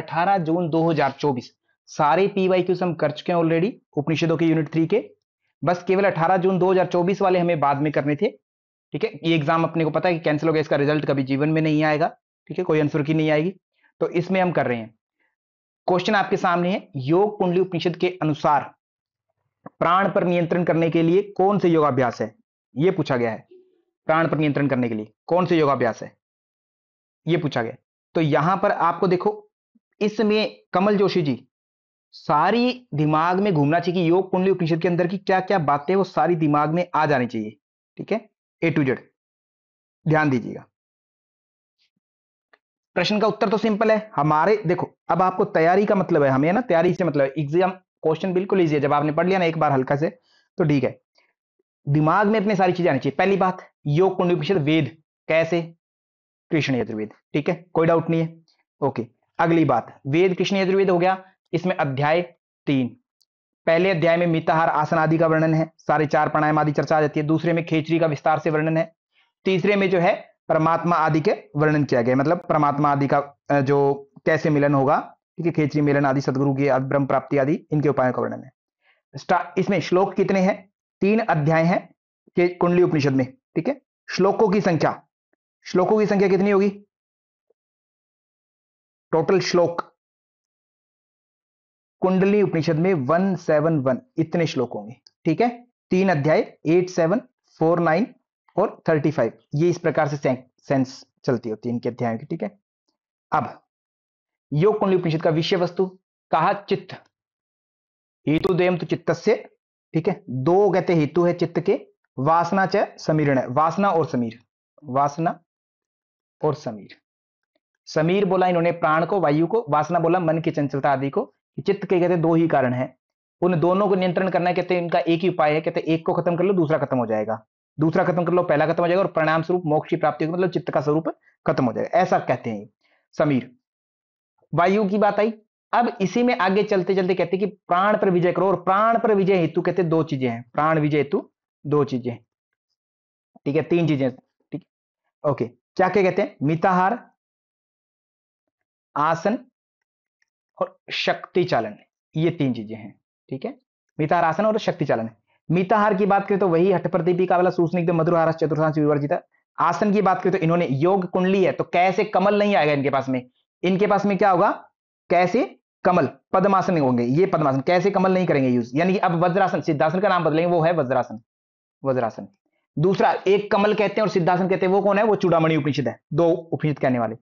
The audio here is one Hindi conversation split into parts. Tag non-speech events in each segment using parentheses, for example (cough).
18 जून 2024 सारे क्यूस हम कर चुके हैं ऑलरेडी उपनिषदों के यूनिट थ्री के बस केवल 18 जून 2024 वाले हमें बाद में करने थे ठीक है ये एग्जाम अपने को पता है कि कैंसिल हो गया इसका रिजल्ट कभी जीवन में नहीं आएगा ठीक है कोई आंसर की नहीं आएगी तो इसमें हम कर रहे हैं क्वेश्चन आपके सामने है योग कुंडली उपनिषद के अनुसार प्राण पर नियंत्रण करने के लिए कौन से योगाभ्यास है ये पूछा गया है प्राण पर नियंत्रण करने के लिए कौन से योगाभ्यास है ये पूछा गया तो यहां पर आपको देखो इस समय कमल जोशी जी सारी दिमाग में घूमना चाहिए कि योग कुंडली उपनिषद के अंदर की क्या क्या बातें वो सारी दिमाग में आ जानी चाहिए ठीक है ए टू जेड ध्यान दीजिएगा प्रश्न का उत्तर तो सिंपल है हमारे देखो अब आपको तैयारी का मतलब है हमें ना तैयारी से मतलब एग्जाम क्वेश्चन बिल्कुल ईजी है जब आपने पढ़ लिया ना एक बार हल्का से तो ठीक है दिमाग में अपने सारी चीजें आनी चाहिए पहली बात योग कुंडली उपनिषद वेद कैसे कृष्ण यजुर्वेद ठीक है कोई डाउट नहीं है ओके okay. अगली बात वेद कृष्ण यजुर्वेद हो गया इसमें अध्याय तीन पहले अध्याय में मिताहार आसन आदि का वर्णन है सारे चार प्राणायाम आदि चर्चा आ जाती है दूसरे में खेचरी का विस्तार से वर्णन है तीसरे में जो है परमात्मा आदि के वर्णन किया गया मतलब परमात्मा आदि का जो कैसे मिलन होगा ठीक है खेचरी मिलन आदि सदगुरु की ब्रह्म प्राप्ति आदि इनके उपायों का वर्णन है इसमें श्लोक कितने हैं तीन अध्याय हैं कुंडली उपनिषद में ठीक है श्लोकों की संख्या श्लोकों की संख्या कितनी होगी टोटल श्लोक कुंडली उपनिषद में वन सेवन वन इतने श्लोक होंगे ठीक है तीन अध्याय एट सेवन फोर नाइन और थर्टी फाइव ये इस प्रकार से सेंस चलती होती है इनके अध्यायों की ठीक है अब योग कुंडली उपनिषद का विषय वस्तु कहा चित्त हेतु देम तो चित्त से ठीक है दो कहते हेतु है चित्त के वासना च समीरण वासना और समीर वासना और समीर समीर बोला इन्होंने प्राण को वायु को वासना बोला मन की चंचलता आदि को चित्त के कहते दो ही कारण है उन दोनों को नियंत्रण करना कहते कहते इनका एक ही उपाय है कहते एक को खत्म कर लो दूसरा खत्म हो जाएगा दूसरा खत्म कर लो पहला खत्म हो जाएगा और परिणाम स्वरूप मोक्ष की प्राप्ति मतलब चित्त का स्वरूप खत्म हो जाएगा ऐसा कहते हैं समीर वायु की बात आई अब इसी में आगे चलते चलते कहते कि प्राण पर विजय करो और प्राण पर विजय हेतु कहते दो चीजें हैं प्राण विजय हेतु दो चीजें ठीक है तीन चीजें ठीक ओके क्या क्या कहते हैं मिताहार आसन और शक्ति चालन ये तीन चीजें हैं ठीक है मिताहार आसन और शक्ति चालन मिताहार की बात करें तो वही का वाला सूचनिक मधुरहार चतुर्थांश विवर्जित आसन की बात करें तो इन्होंने योग कुंडली है तो कैसे कमल नहीं आएगा इनके पास में इनके पास में क्या होगा कैसे कमल पद्मासन होंगे ये पद्मासन कैसे कमल नहीं करेंगे यूज यानी कि अब वज्रासन सिद्धासन का नाम बदलेंगे वो है वज्रासन वज्रासन दूसरा एक कमल कहते हैं और सिद्धासन कहते हैं वो कौन है वो चूड़ामणि उपनिषद है दो उपनिषद कहने वाले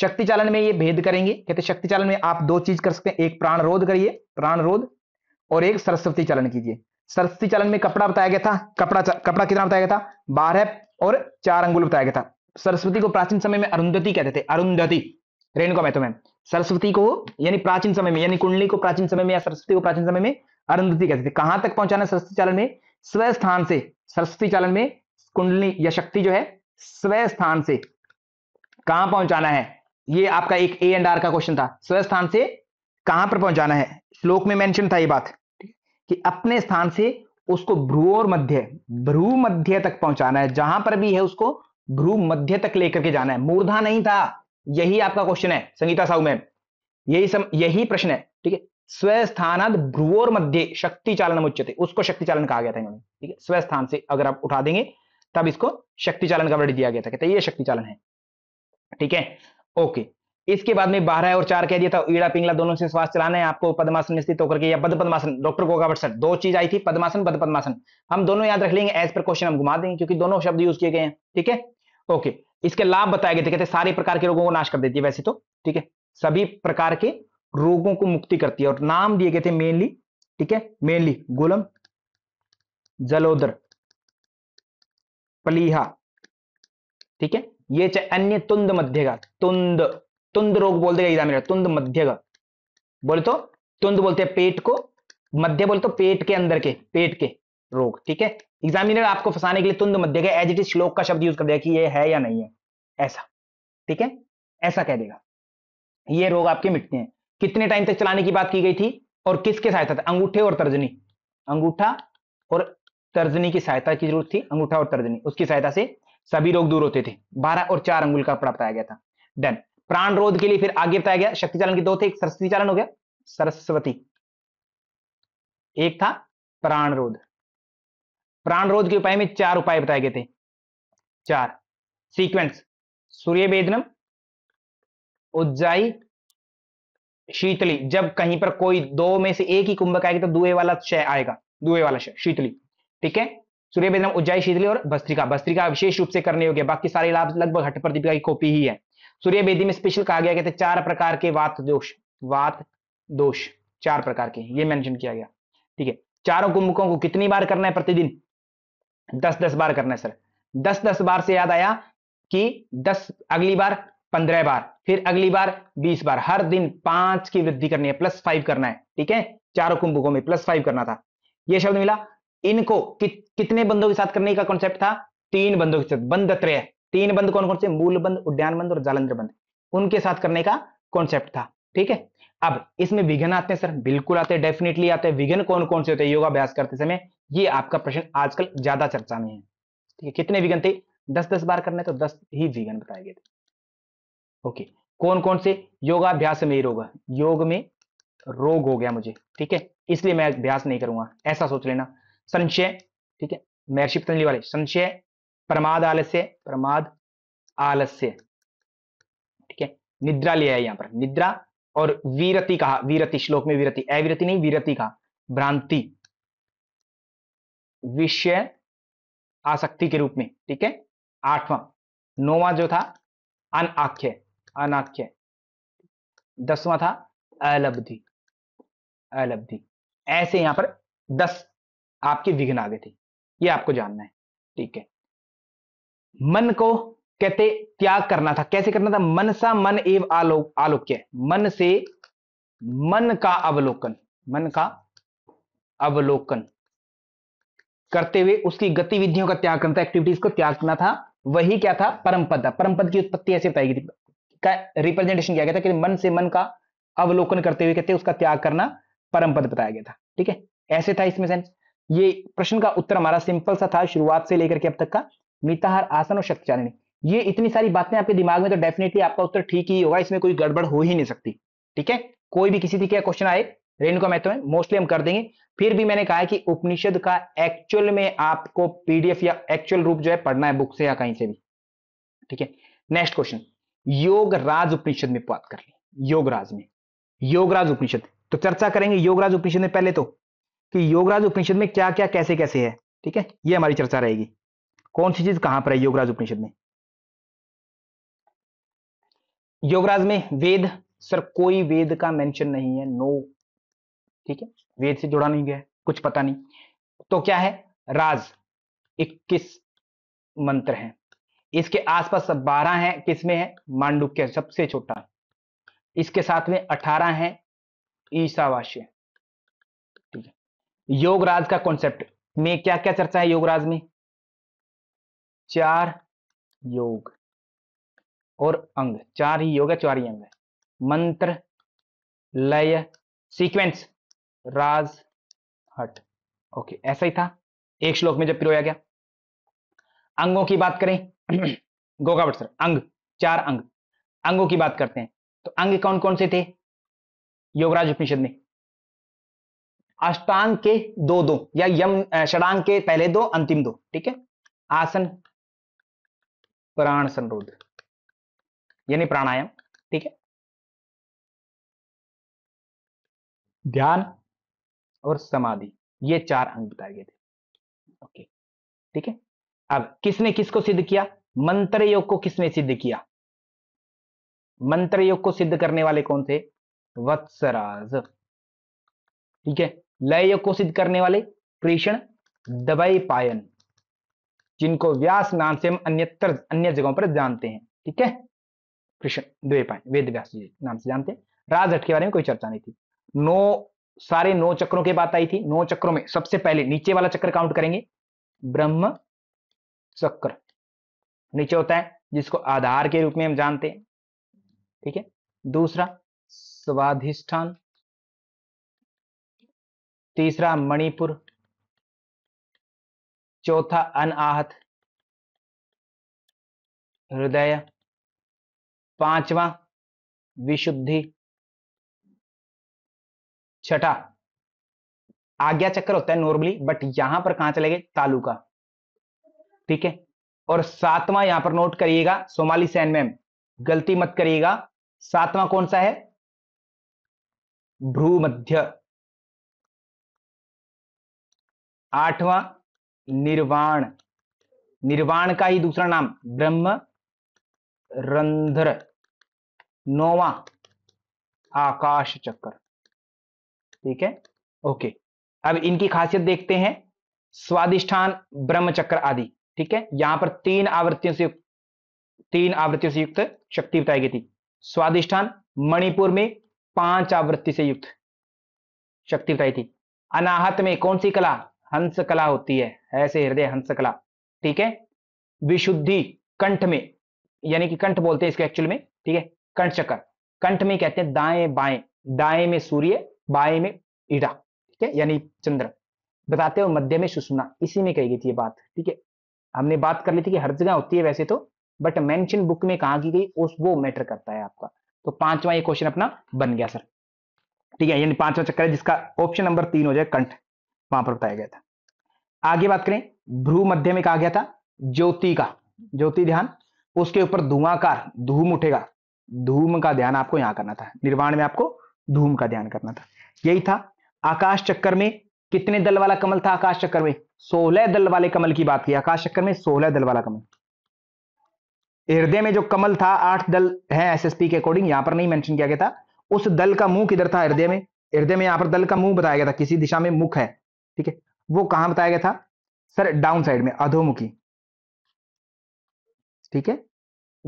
शक्ति चालन में ये भेद करेंगे कहते शक्ति चालन में आप दो चीज कर सकते हैं एक प्राण रोध करिए प्राण रोध और एक सरस्वती चालन कीजिए सरस्वती चालन में कपड़ा बताया गया था कपड़ा कपड़ा कितना बताया गया था बारह और चार अंगुल बताया गया था सरस्वती को प्राचीन समय में अरुंधति कहते थे अरुंधति रेणुका महतो मैम सरस्वती को यानी प्राचीन समय में यानी कुंडली को प्राचीन समय में या सरस्वती को प्राचीन समय में अरुंधति कहते थे कहां तक पहुंचाना सरस्वती चालन में स्व स्थान से सरस्वती चालन में कुंडली या शक्ति जो है स्व स्थान से कहां पहुंचाना है ये आपका एक ए एंड आर का क्वेश्चन था स्व स्थान से कहां पर पहुंचाना है श्लोक में मेंशन था ये बात कि अपने स्थान से उसको भ्रू और मध्य भ्रू मध्य तक पहुंचाना है जहां पर भी है उसको भ्रू मध्य तक लेकर के जाना है मूर्धा नहीं था यही आपका क्वेश्चन है संगीता साहू मैम यही सम यही प्रश्न है ठीक है स्थान भ्रुवोर मध्य शक्ति चालन उच्चते उसको शक्ति चालन कहा गया था इन्होंने ठीक है स्वस्थान से अगर आप उठा देंगे तब इसको शक्ति चालन का वर्ड दिया गया था कहते ये शक्ति चालन है ठीक है ओके इसके बाद में बारह और चार कह दिया था ईड़ा पिंगला दोनों से श्वास चलाना है आपको पद्मासन स्थित होकर के या बद पद्मासन डॉक्टर गोगा भट्ट सर दो चीज आई थी पद्मासन बद पद्मासन हम दोनों याद रख लेंगे एज पर क्वेश्चन हम घुमा देंगे क्योंकि दोनों शब्द यूज किए गए हैं ठीक है ओके इसके लाभ बताए गए थे कहते सारे प्रकार के रोगों को नाश कर देती है वैसे तो ठीक है सभी प्रकार के रोगों को मुक्ति करती है और नाम दिए गए थे मेनली ठीक है मेनली गुलम जलोदर पलीहा ठीक है ये च अन्य तुंद मध्यगा तुंद तुंद रोग बोल देगा तुंद मध्यघात बोले तो तुंद बोलते हैं पेट को मध्य बोले तो पेट के अंदर के पेट के रोग ठीक है एग्जामिनर आपको फंसाने के लिए तुंद मध्य का एज इट इज श्लोक का शब्द यूज कर देगा कि ये है या नहीं है ऐसा ठीक है ऐसा कह देगा ये रोग आपके मिटते हैं कितने टाइम तक चलाने की बात की गई थी और किसके सहायता अंगूठे और तर्जनी अंगूठा और तर्जनी की सहायता की जरूरत थी अंगूठा और तर्जनी उसकी सहायता से सभी रोग दूर होते थे बारह और चार अंगुल का कपड़ा बताया गया था डन प्राण रोध के लिए फिर आगे बताया गया शक्ति चालन के दो थे एक सरस्वती चालन हो गया सरस्वती एक था प्राण रोध प्राण रोध के उपाय में चार उपाय बताए गए थे चार सीक्वेंस सूर्य वेदनम उज्जाई शीतली जब कहीं पर कोई दो में से एक ही कुंभक आएगा तो दुए वाला क्षय आएगा दुए वाला क्षय शीतली ठीक है सूर्य बेदम उज्जाई शीतली और भस्त्रिका भस्त्रिका विशेष रूप से करने योग्य बाकी सारे लाभ लगभग हट प्रदीपिका की कॉपी ही है सूर्य बेदी में स्पेशल कहा गया कहते चार प्रकार के वात दोष वात दोष चार प्रकार के ये मेंशन किया गया ठीक है चारों कुंभकों को कितनी बार करना है प्रतिदिन दस दस बार करना है सर दस दस बार से याद आया कि दस अगली बार पंद्रह बार फिर अगली बार बीस बार हर दिन पांच की वृद्धि करनी है प्लस फाइव करना है ठीक है चारों कुंभकों में प्लस फाइव करना था यह शब्द मिला इनको कि, कितने बंदों के साथ करने का कॉन्सेप्ट था तीन बंदों के साथ बंद त्रय तीन बंद कौन कौन से मूल बंद उद्यान बंद और जालंधर बंद उनके साथ करने का कॉन्सेप्ट था ठीक है अब इसमें विघन आते हैं सर बिल्कुल आते हैं डेफिनेटली आते हैं विघन कौन कौन से होते हैं योगाभ्यास करते समय ये आपका प्रश्न आजकल ज्यादा चर्चा में है ठीक है कितने विघन थे दस दस बार करने तो दस ही विघन बताए गए थे ओके कौन कौन से योगाभ्यास में ही रोग योग में रोग हो गया मुझे ठीक है इसलिए मैं अभ्यास नहीं करूंगा ऐसा सोच लेना संशय ठीक है मेयरशिप करने वाले संशय प्रमाद आलस्य प्रमाद आलस्य ठीक है निद्रा लिया है यहां पर निद्रा और वीरति कहा वीरति श्लोक में वीरति अविरति नहीं वीरति कहा भ्रांति विषय आसक्ति के रूप में ठीक है आठवां नौवा जो था अनाख्य अनाख्य दसवां था अलब्धि अलब्धि ऐसे यहां पर दस आपकी विघ्न आ गई थी ये आपको जानना है ठीक है मन को कहते त्याग करना था कैसे करना था मन सा मन एव आलो आलोक्य मन से मन का अवलोकन मन का अवलोकन करते हुए उसकी गतिविधियों का त्याग करना था एक्टिविटीज को त्याग करना था वही क्या था परमपद था परमपद की उत्पत्ति ऐसे बताई गई का रिप्रेजेंटेशन किया गया था कि मन से मन का अवलोकन करते हुए कहते उसका त्याग करना परमपद बताया गया था ठीक है ऐसे था इसमें सेंस ये प्रश्न का उत्तर हमारा सिंपल सा था शुरुआत से लेकर के अब तक का मिताहार आसन और शक्तिचारिणी ये इतनी सारी बातें आपके दिमाग में तो डेफिनेटली आपका उत्तर ठीक ही होगा इसमें कोई गड़बड़ हो ही नहीं सकती ठीक है कोई भी किसी तरीके का क्वेश्चन आए रेणुका महत्व में मोस्टली हम कर देंगे फिर भी मैंने कहा कि उपनिषद का एक्चुअल में आपको पीडीएफ या एक्चुअल रूप जो है पढ़ना है बुक से या कहीं से भी ठीक है नेक्स्ट क्वेश्चन योग राज उपनिषद में बात कर ली योगराज में योगराज उपनिषद तो चर्चा करेंगे योगराज उपनिषद में पहले तो कि योगराज उपनिषद में क्या क्या कैसे कैसे है ठीक है ये हमारी चर्चा रहेगी कौन सी चीज कहां पर है योगराज उपनिषद में योगराज में वेद सर कोई वेद का मेंशन नहीं है नो ठीक है वेद से जुड़ा नहीं गया है कुछ पता नहीं तो क्या है राज 21 मंत्र हैं इसके आसपास सब बारह हैं किसमें है मांडुक्य सबसे छोटा इसके साथ में अठारह हैं ईसावास्य योगराज का कॉन्सेप्ट में क्या क्या चर्चा है योगराज में चार योग और अंग चार ही योग है चार ही अंग है मंत्र लय सीक्वेंस राज हट ओके ऐसा ही था एक श्लोक में जब पिरोया गया अंगों की बात करें (clears throat) गोगावट सर अंग चार अंग अंगों की बात करते हैं तो अंग कौन कौन से थे योगराज उपनिषद में अष्टांग के दो दो या यम षडांग के पहले दो अंतिम दो ठीक है आसन प्राण संरोध यानी प्राणायाम ठीक है ध्यान और समाधि ये चार अंग बताए गए थे ओके ठीक है अब किसने किसको सिद्ध किया मंत्र योग को किसने सिद्ध किया मंत्र योग को सिद्ध करने वाले कौन थे वत्सराज ठीक है लय को सिद्ध करने वाले कृष्ण दबाई पायन जिनको व्यास नाम से हम अन्यत्र अन्य जगहों पर जानते हैं ठीक है कृष्ण पायन वेद व्यास जी नाम से जानते हैं राजहट के बारे में कोई चर्चा नहीं थी नो सारे नौ चक्रों की बात आई थी नौ चक्रों में सबसे पहले नीचे वाला चक्र काउंट करेंगे ब्रह्म चक्र नीचे होता है जिसको आधार के रूप में हम जानते हैं ठीक है दूसरा स्वाधिष्ठान तीसरा मणिपुर चौथा अनाहत हृदय पांचवा विशुद्धि छठा आज्ञा चक्र होता है नॉर्मली बट यहां पर कहां चले गए तालुका ठीक है और सातवां यहां पर नोट करिएगा सोमाली सैन मैम गलती मत करिएगा सातवां कौन सा है भ्रूमध्य आठवां निर्वाण निर्वाण का ही दूसरा नाम ब्रह्म रंध्र नौवा आकाश चक्र ठीक है ओके अब इनकी खासियत देखते हैं स्वादिष्ठान ब्रह्म चक्र आदि ठीक है यहां पर तीन आवृत्तियों से तीन आवृत्तियों से युक्त शक्ति बताई गई थी स्वादिष्ठान मणिपुर में पांच आवृत्ति से युक्त शक्ति बताई थी अनाहत में कौन सी कला हंसकला होती है ऐसे हृदय हंसकला ठीक है विशुद्धि कंठ में यानी कि कंठ बोलते हैं इसके एक्चुअल में ठीक है कंठ चक्र कंठ में कहते हैं दाएं बाएं दाएं में सूर्य बाएं में ईडा ठीक है यानी चंद्र बताते हो मध्य में सुषमा इसी में कही गई थी ये बात ठीक है हमने बात कर ली थी कि हर जगह होती है वैसे तो बट मेंशन बुक में कहा की गई उस वो मैटर करता है आपका तो पांचवा ये क्वेश्चन अपना बन गया सर ठीक है यानी पांचवा चक्कर है जिसका ऑप्शन नंबर तीन हो जाए कंठ वहां पर बताया गया था आगे बात करें भ्रू मध्य में कहा गया था ज्योति का ज्योति ध्यान उसके ऊपर धुआंकार धूम उठेगा धूम का ध्यान आपको यहां करना था निर्वाण में आपको धूम का ध्यान करना था यही था आकाश चक्कर में कितने दल वाला कमल था आकाश चक्कर में सोलह दल वाले कमल की बात की आकाश चक्कर में सोलह दल वाला कमल हृदय में जो कमल था आठ दल है एसएसपी के अकॉर्डिंग यहां पर नहीं मेंशन किया गया था उस दल का मुंह किधर था हृदय में हृदय में यहां पर दल का मुंह बताया गया था किसी दिशा में मुख है ठीक है वो कहां बताया गया था सर डाउन साइड में अधोमुखी ठीक है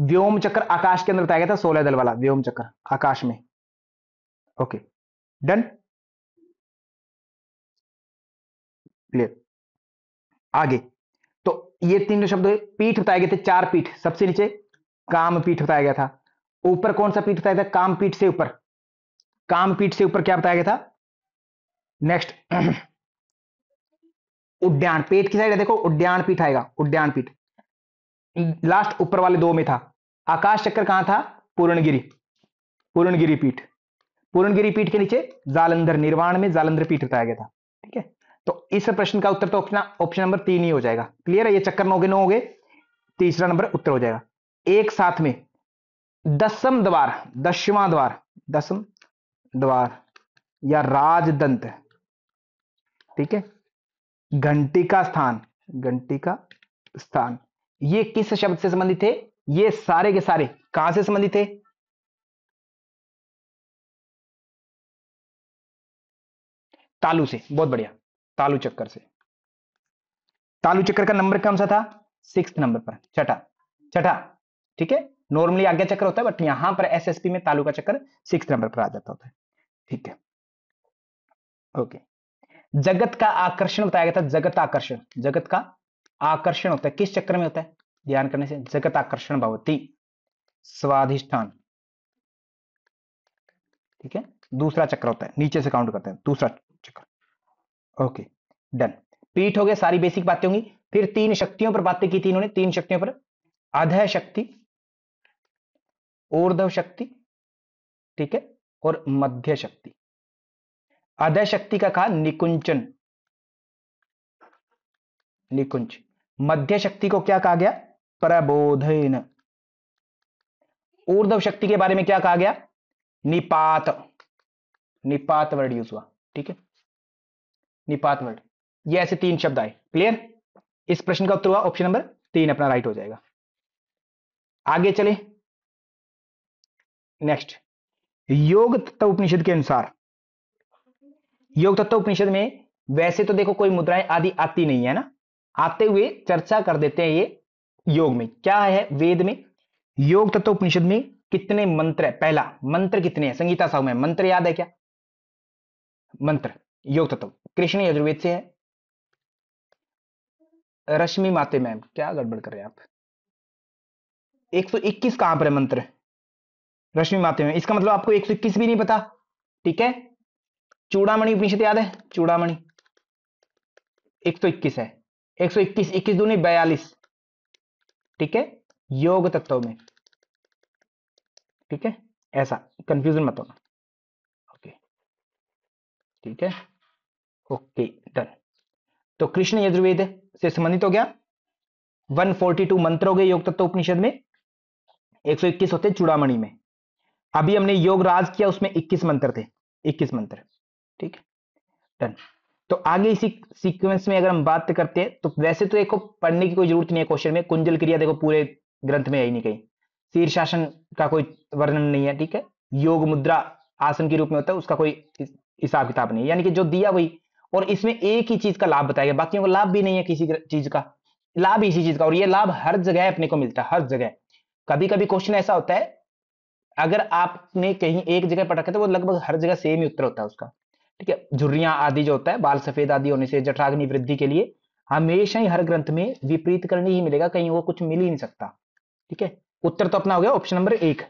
व्योम चक्र आकाश के अंदर बताया गया था सोलह दल वाला व्योम चक्र आकाश में ओके डन क्लियर आगे तो ये तीन जो शब्द पीठ बताए गए थे चार पीठ सबसे नीचे काम पीठ बताया गया था ऊपर कौन सा पीठ बताया था काम पीठ से ऊपर काम पीठ से ऊपर क्या बताया गया था नेक्स्ट (clears throat) उद्यान पेट की साइड देखो उद्यान पीठ आएगा उद्यान पीठ लास्ट ऊपर वाले दो में था आकाश चक्कर कहां था पूर्णगिरी पूर्णगिरी पीठ पूर्णगिरी पीठ के नीचे जालंधर निर्वाण में जालंधर पीठ बताया गया था ठीक है तो इस प्रश्न का उत्तर तो ऑप्शन ऑप्शन नंबर तीन ही हो जाएगा क्लियर है ये चक्कर नौ के नौ हो गए तीसरा नंबर उत्तर हो जाएगा एक साथ में दसम द्वार दसवा द्वार दसम द्वार या राजदंत ठीक है घंटी का स्थान घंटी का स्थान ये किस शब्द से संबंधित थे ये सारे के सारे कहां से संबंधित थे तालु से बहुत बढ़िया तालु चक्कर से तालु चक्कर का नंबर कौन सा था सिक्स नंबर पर छठा छठा ठीक है नॉर्मली आज्ञा चक्कर होता है बट यहां पर एसएसपी में तालू का चक्कर सिक्स नंबर पर आ जाता होता है ठीक है ओके जगत का आकर्षण बताया गया था जगत आकर्षण जगत का आकर्षण होता है किस चक्र में होता है ध्यान करने से जगत आकर्षण भवती स्वाधिष्ठान ठीक है दूसरा चक्र होता है नीचे से काउंट करते हैं दूसरा चक्र ओके डन पीठ हो गया सारी बेसिक बातें होंगी फिर तीन शक्तियों पर बातें की थी इन्होंने तीन शक्तियों पर अधय शक्ति ऊर्धव शक्ति ठीक है और मध्य शक्ति अध शक्ति का कहा निकुंचन निकुंज मध्य शक्ति को क्या कहा गया प्रबोधन ऊर्धव शक्ति के बारे में क्या कहा गया निपात निपात वर्ड यूज हुआ ठीक है निपात वर्ड ये ऐसे तीन शब्द आए क्लियर इस प्रश्न का उत्तर हुआ ऑप्शन नंबर तीन अपना राइट हो जाएगा आगे चले नेक्स्ट योग तत्व उपनिषद के अनुसार योग तत्व उपनिषद में वैसे तो देखो कोई मुद्राएं आदि आती नहीं है ना आते हुए चर्चा कर देते हैं ये योग में क्या है वेद में योग तत्व उपनिषद में कितने मंत्र है पहला मंत्र कितने हैं संगीता साहु में मंत्र याद है क्या मंत्र योग तत्व कृष्ण यजुर्वेद से है रश्मि माते मैम क्या गड़बड़ कर रहे हैं आप 121 कहां पर है मंत्र रश्मि माते मैम इसका मतलब आपको 121 भी नहीं पता ठीक है चूड़ामणि उपनिषद याद है चूड़ामणि 121 है 121 21 दूनी बयालीस ठीक है योग तत्व में ठीक है ऐसा कंफ्यूजन मत होना ओके ठीक है ओके डन तो कृष्ण यजुर्वेद से संबंधित हो गया 142 मंत्र हो गए योग तत्व उपनिषद में 121 होते चूड़ामणि में अभी हमने योग राज किया उसमें 21 मंत्र थे 21 मंत्र ठीक है डन तो आगे इसी सीक्वेंस में अगर हम बात करते हैं तो वैसे तो देखो पढ़ने की कोई जरूरत नहीं है क्वेश्चन में कुंजल क्रिया देखो पूरे ग्रंथ में है नहीं कहीं शीर्षासन का कोई वर्णन नहीं है ठीक है योग मुद्रा आसन के रूप में होता है उसका कोई हिसाब किताब नहीं यानी कि जो दिया वही और इसमें एक ही चीज का लाभ बताया गया बाकी लाभ भी नहीं है किसी चीज का लाभ इसी चीज का और ये लाभ हर जगह अपने को मिलता है हर जगह कभी कभी क्वेश्चन ऐसा होता है अगर आपने कहीं एक जगह पढ़ रखा था तो वो लगभग हर जगह सेम ही उत्तर होता है उसका ठीक है झुर्रिया आदि जो होता है बाल सफेद आदि होने से जठराग्नि वृद्धि के लिए हमेशा ही हर ग्रंथ में विपरीत करने ही मिलेगा कहीं वो कुछ मिल ही नहीं सकता ठीक है उत्तर तो अपना हो गया ऑप्शन नंबर एक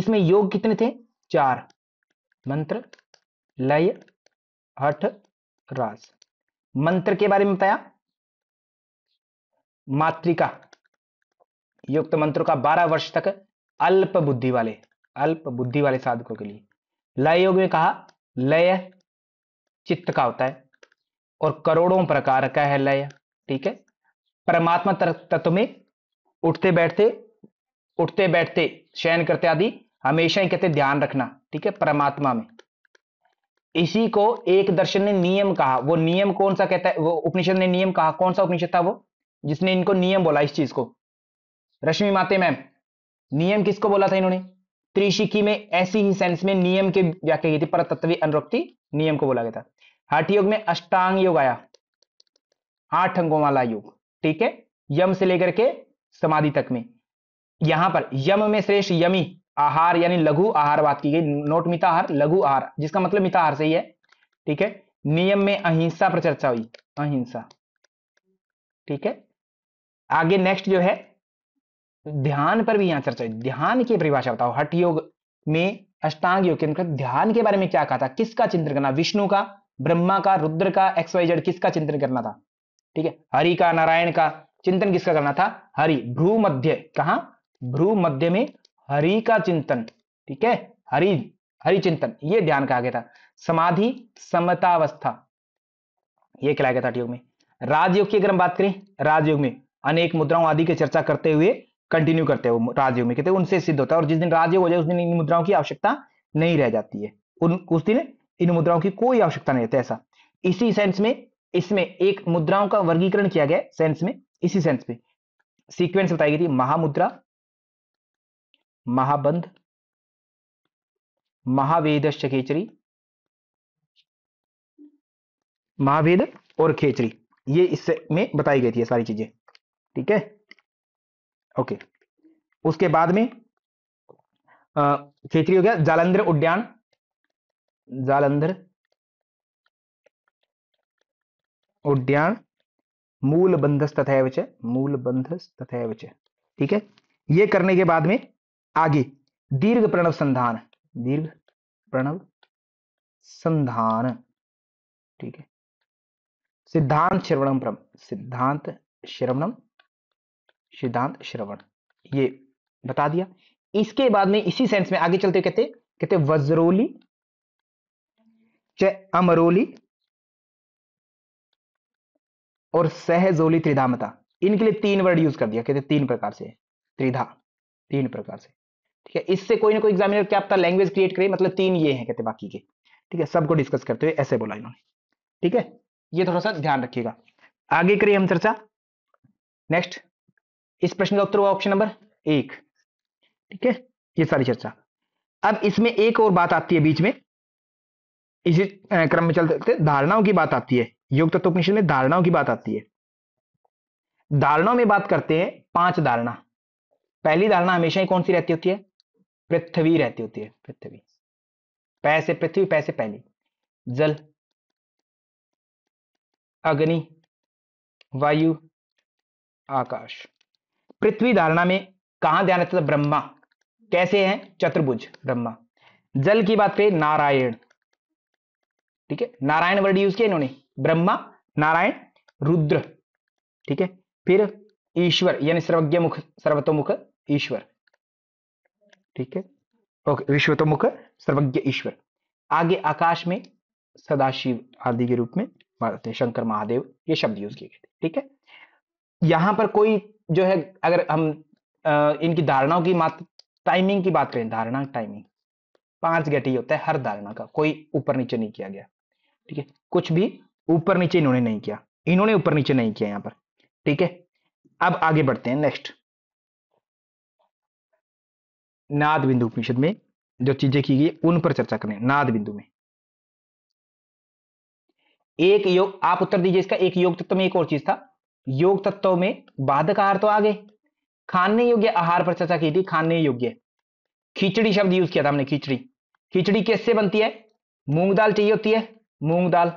इसमें योग कितने थे चार मंत्र लय हठ रास मंत्र के बारे में बताया मातृका युक्त मंत्रों का बारह वर्ष तक अल्प बुद्धि वाले अल्प बुद्धि वाले साधकों के लिए लय योग में कहा लय चित्त का होता है और करोड़ों प्रकार का है लय ठीक है परमात्मा तत्व में उठते बैठते उठते बैठते शयन करते आदि हमेशा ही कहते ध्यान रखना ठीक है परमात्मा में इसी को एक दर्शन ने नियम कहा वो नियम कौन सा कहता है वो उपनिषद ने नियम कहा कौन सा उपनिषद था वो जिसने इनको नियम बोला इस चीज को रश्मि माते मैम नियम किसको बोला था इन्होंने त्रिशिकी में ऐसी ही सेंस में नियम के व्याख्या की थी तत्वी अनुरोक्ति नियम को बोला गया था हठ योग में अष्टांग योग आया आठ अंगों वाला योग ठीक है यम से लेकर के समाधि तक में यहां पर यम में श्रेष्ठ यमी आहार यानी लघु आहार बात की गई नोट मिताहार लघु आहार जिसका मतलब मिताहार सही है ठीक है नियम में अहिंसा पर चर्चा हुई अहिंसा ठीक है आगे नेक्स्ट जो है ध्यान पर भी यहां चर्चा हुई ध्यान की परिभाषा बताओ हट योग में अष्टांग योग के अंतर्गत ध्यान के बारे में क्या कहा था किसका चिंतन करना विष्णु का ब्रह्मा का रुद्र का एक्स वाई जेड किसका चिंतन करना था ठीक है हरि का नारायण का चिंतन किसका करना था हरि भ्रू मध्य कहा भ्रू मध्य में हरि का चिंतन ठीक है हरि हरि चिंतन ये ध्यान कहा गया था समाधि समतावस्था ये कहलाया गया था योग में राजयोग की अगर हम बात करें राजयोग में अनेक मुद्राओं आदि की चर्चा करते हुए कंटिन्यू करते हैं राजयोग में कहते हैं उनसे सिद्ध होता है और जिस दिन राजयोग हो जाए उस दिन इन मुद्राओं की आवश्यकता नहीं रह जाती है उन उस दिन इन मुद्राओं की कोई आवश्यकता नहीं रहती ऐसा इसी सेंस में इसमें एक मुद्राओं का वर्गीकरण किया गया सेंस में इसी सेंस में सीक्वेंस बताई गई थी महामुद्रा महाबंध महावेद खेचरी महावेद और खेचरी ये में बताई गई थी सारी चीजें ठीक है ओके उसके बाद में क्षेत्रीय हो गया जालंधर उद्यान जालंधर उद्यान मूल बंधस तथा विचय मूल बंधस तथा विचय ठीक है ये करने के बाद में आगे दीर्घ प्रणव संधान दीर्घ प्रणव संधान ठीक है सिद्धांत श्रवणम सिद्धांत श्रवणम सिद्धांत श्रवण ये बता दिया इसके बाद में इसी सेंस में आगे चलते कहते कहते वज्रोली अमरोली और सहजोली त्रिधामता इनके लिए तीन वर्ड यूज कर दिया कहते तीन प्रकार से त्रिधा तीन प्रकार से ठीक है इससे कोई ना कोई एग्जामिनर क्या अपना लैंग्वेज क्रिएट करे मतलब तीन ये हैं कहते बाकी के ठीक है सबको डिस्कस करते हुए ऐसे बोला इन्होंने ठीक है ये थोड़ा सा ध्यान रखिएगा आगे करिए हम चर्चा नेक्स्ट इस प्रश्न का उत्तर हुआ ऑप्शन नंबर एक ठीक है ये सारी चर्चा अब इसमें एक और बात आती है बीच में इसी क्रम में चलते धारणाओं की बात आती है योग तत्वोपनिषद में धारणाओं की बात आती है धारणाओं में बात करते हैं पांच धारणा पहली धारणा हमेशा ही कौन सी रहती होती है पृथ्वी रहती होती है पृथ्वी पैसे पृथ्वी पैसे पहली जल अग्नि वायु आकाश पृथ्वी धारणा में कहा ध्यान रखता था ब्रह्मा कैसे हैं चतुर्भुज ब्रह्मा जल की बात करें नारायण ठीक है नारायण वर्ड यूज किया इन्होंने ब्रह्मा नारायण रुद्र ठीक है फिर ईश्वर यानी सर्वज्ञ मुख सर्वतोमुख ईश्वर ठीक है ओके विश्वतोमुख सर्वज्ञ ईश्वर आगे आकाश में सदाशिव आदि के रूप में मानते हैं शंकर महादेव ये शब्द यूज किए गए थे ठीक है यहां पर कोई जो है अगर हम आ, इनकी धारणाओं की मात्र टाइमिंग की बात करें धारणा टाइमिंग पांच घटी होता है हर धारणा का कोई ऊपर नीचे नहीं किया गया ठीक है कुछ भी ऊपर नीचे इन्होंने नहीं किया इन्होंने ऊपर नीचे नहीं किया यहां पर ठीक है अब आगे बढ़ते हैं नेक्स्ट नाद बिंदु उपनिषद में जो चीजें की गई उन पर चर्चा करें नाद बिंदु में एक योग आप उत्तर दीजिए इसका एक योग तत्व में एक और चीज था योग तत्व में बाधक आहार तो आ गए खाने योग्य आहार पर चर्चा की थी खाने योग्य खिचड़ी शब्द यूज किया था हमने खिचड़ी खिचड़ी किससे बनती है मूंग दाल चाहिए होती है मूंग दाल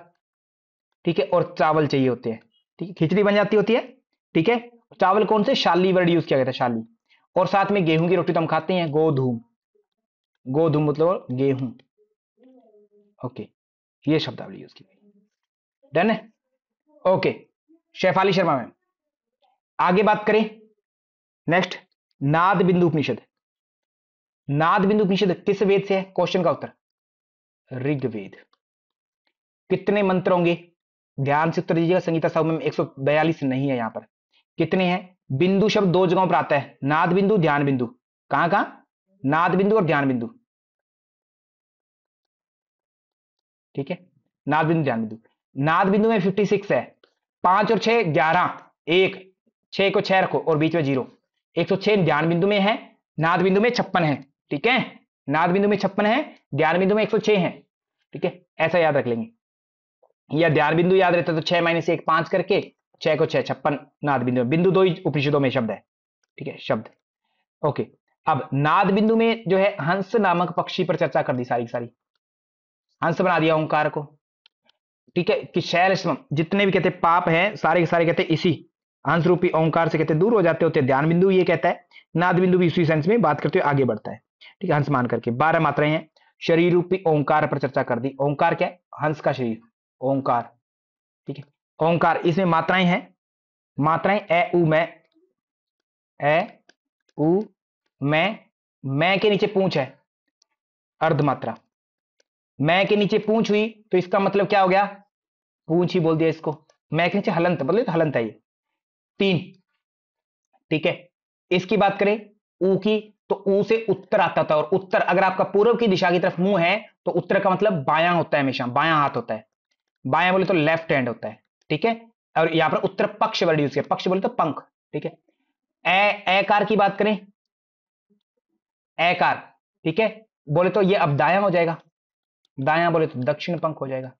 ठीक है और चावल चाहिए होते हैं ठीक है खिचड़ी बन जाती होती है ठीक है चावल कौन से शाली वर्ड यूज किया गया था शाली और साथ में गेहूं की रोटी तो हम खाते हैं गोधूम गोधूम मतलब गेहूं ओके ये शब्द यूज किया डन है ओके शैफाली शर्मा में आगे बात करें नेक्स्ट नाद बिंदु उपनिषद नाद बिंदु उपनिषद किस वेद से है क्वेश्चन का उत्तर ऋग्वेद कितने मंत्र होंगे ध्यान से उत्तर दीजिएगा संगीता साहु में एक नहीं है यहां पर कितने हैं बिंदु शब्द दो जगहों पर आता है नाद बिंदु ध्यान बिंदु कहां कहां नाद बिंदु और ध्यान बिंदु ठीक है नाद बिंदु ध्यान बिंदु नाद बिंदु में 56 है पांच और छह ग्यारह एक छह को छह रखो और बीच में जीरो एक सौ छह ध्यान बिंदु में है नाद बिंदु में छप्पन है ठीक है नाद बिंदु में छप्पन है ध्यान बिंदु में एक सौ छह है ठीक है ऐसा याद रख लेंगे या ध्यान बिंदु याद रहता तो छह माइनस एक पांच करके छह को छह छप्पन नाद बिंदु में बिंदु दो ही उपनिषदों में शब्द है ठीक है शब्द ओके अब नाद बिंदु में जो है हंस नामक पक्षी पर चर्चा कर दी सारी सारी हंस बना दिया ओंकार को ठीक है कि शैल स्म जितने भी कहते पाप हैं सारे के सारे कहते इसी हंस रूपी ओंकार से कहते दूर हो जाते होते ध्यान बिंदु ये कहता है नाद बिंदु भी इसी सेंस में बात करते हुए आगे बढ़ता है ठीक है हंस मान करके बारह मात्राएं हैं शरीर रूपी ओंकार पर चर्चा कर दी ओंकार क्या है हंस का शरीर ओंकार ठीक है ओंकार इसमें मात्राएं हैं मात्राएं ए उ मैं ए उ मैं मैं के नीचे पूंछ है अर्ध मात्रा मैं के नीचे पूंछ हुई तो इसका मतलब क्या हो गया पूंछ ही बोल दिया इसको मैं मैक अच्छा, हलंत बोले तो हलंत है ये तीन ठीक है इसकी बात करें ऊ की तो ऊ से उत्तर आता था और उत्तर अगर आपका पूर्व की दिशा की तरफ मुंह है तो उत्तर का मतलब बायां होता है हमेशा बायां हाथ होता है बायां बोले तो लेफ्ट हैंड होता है ठीक है और यहां पर उत्तर पक्ष वर्ड यूज किया पक्ष बोले तो पंख ठीक है ए एकार की बात करें एकार ठीक है बोले तो ये अब दाया हो जाएगा दाया बोले तो दक्षिण पंख हो जाएगा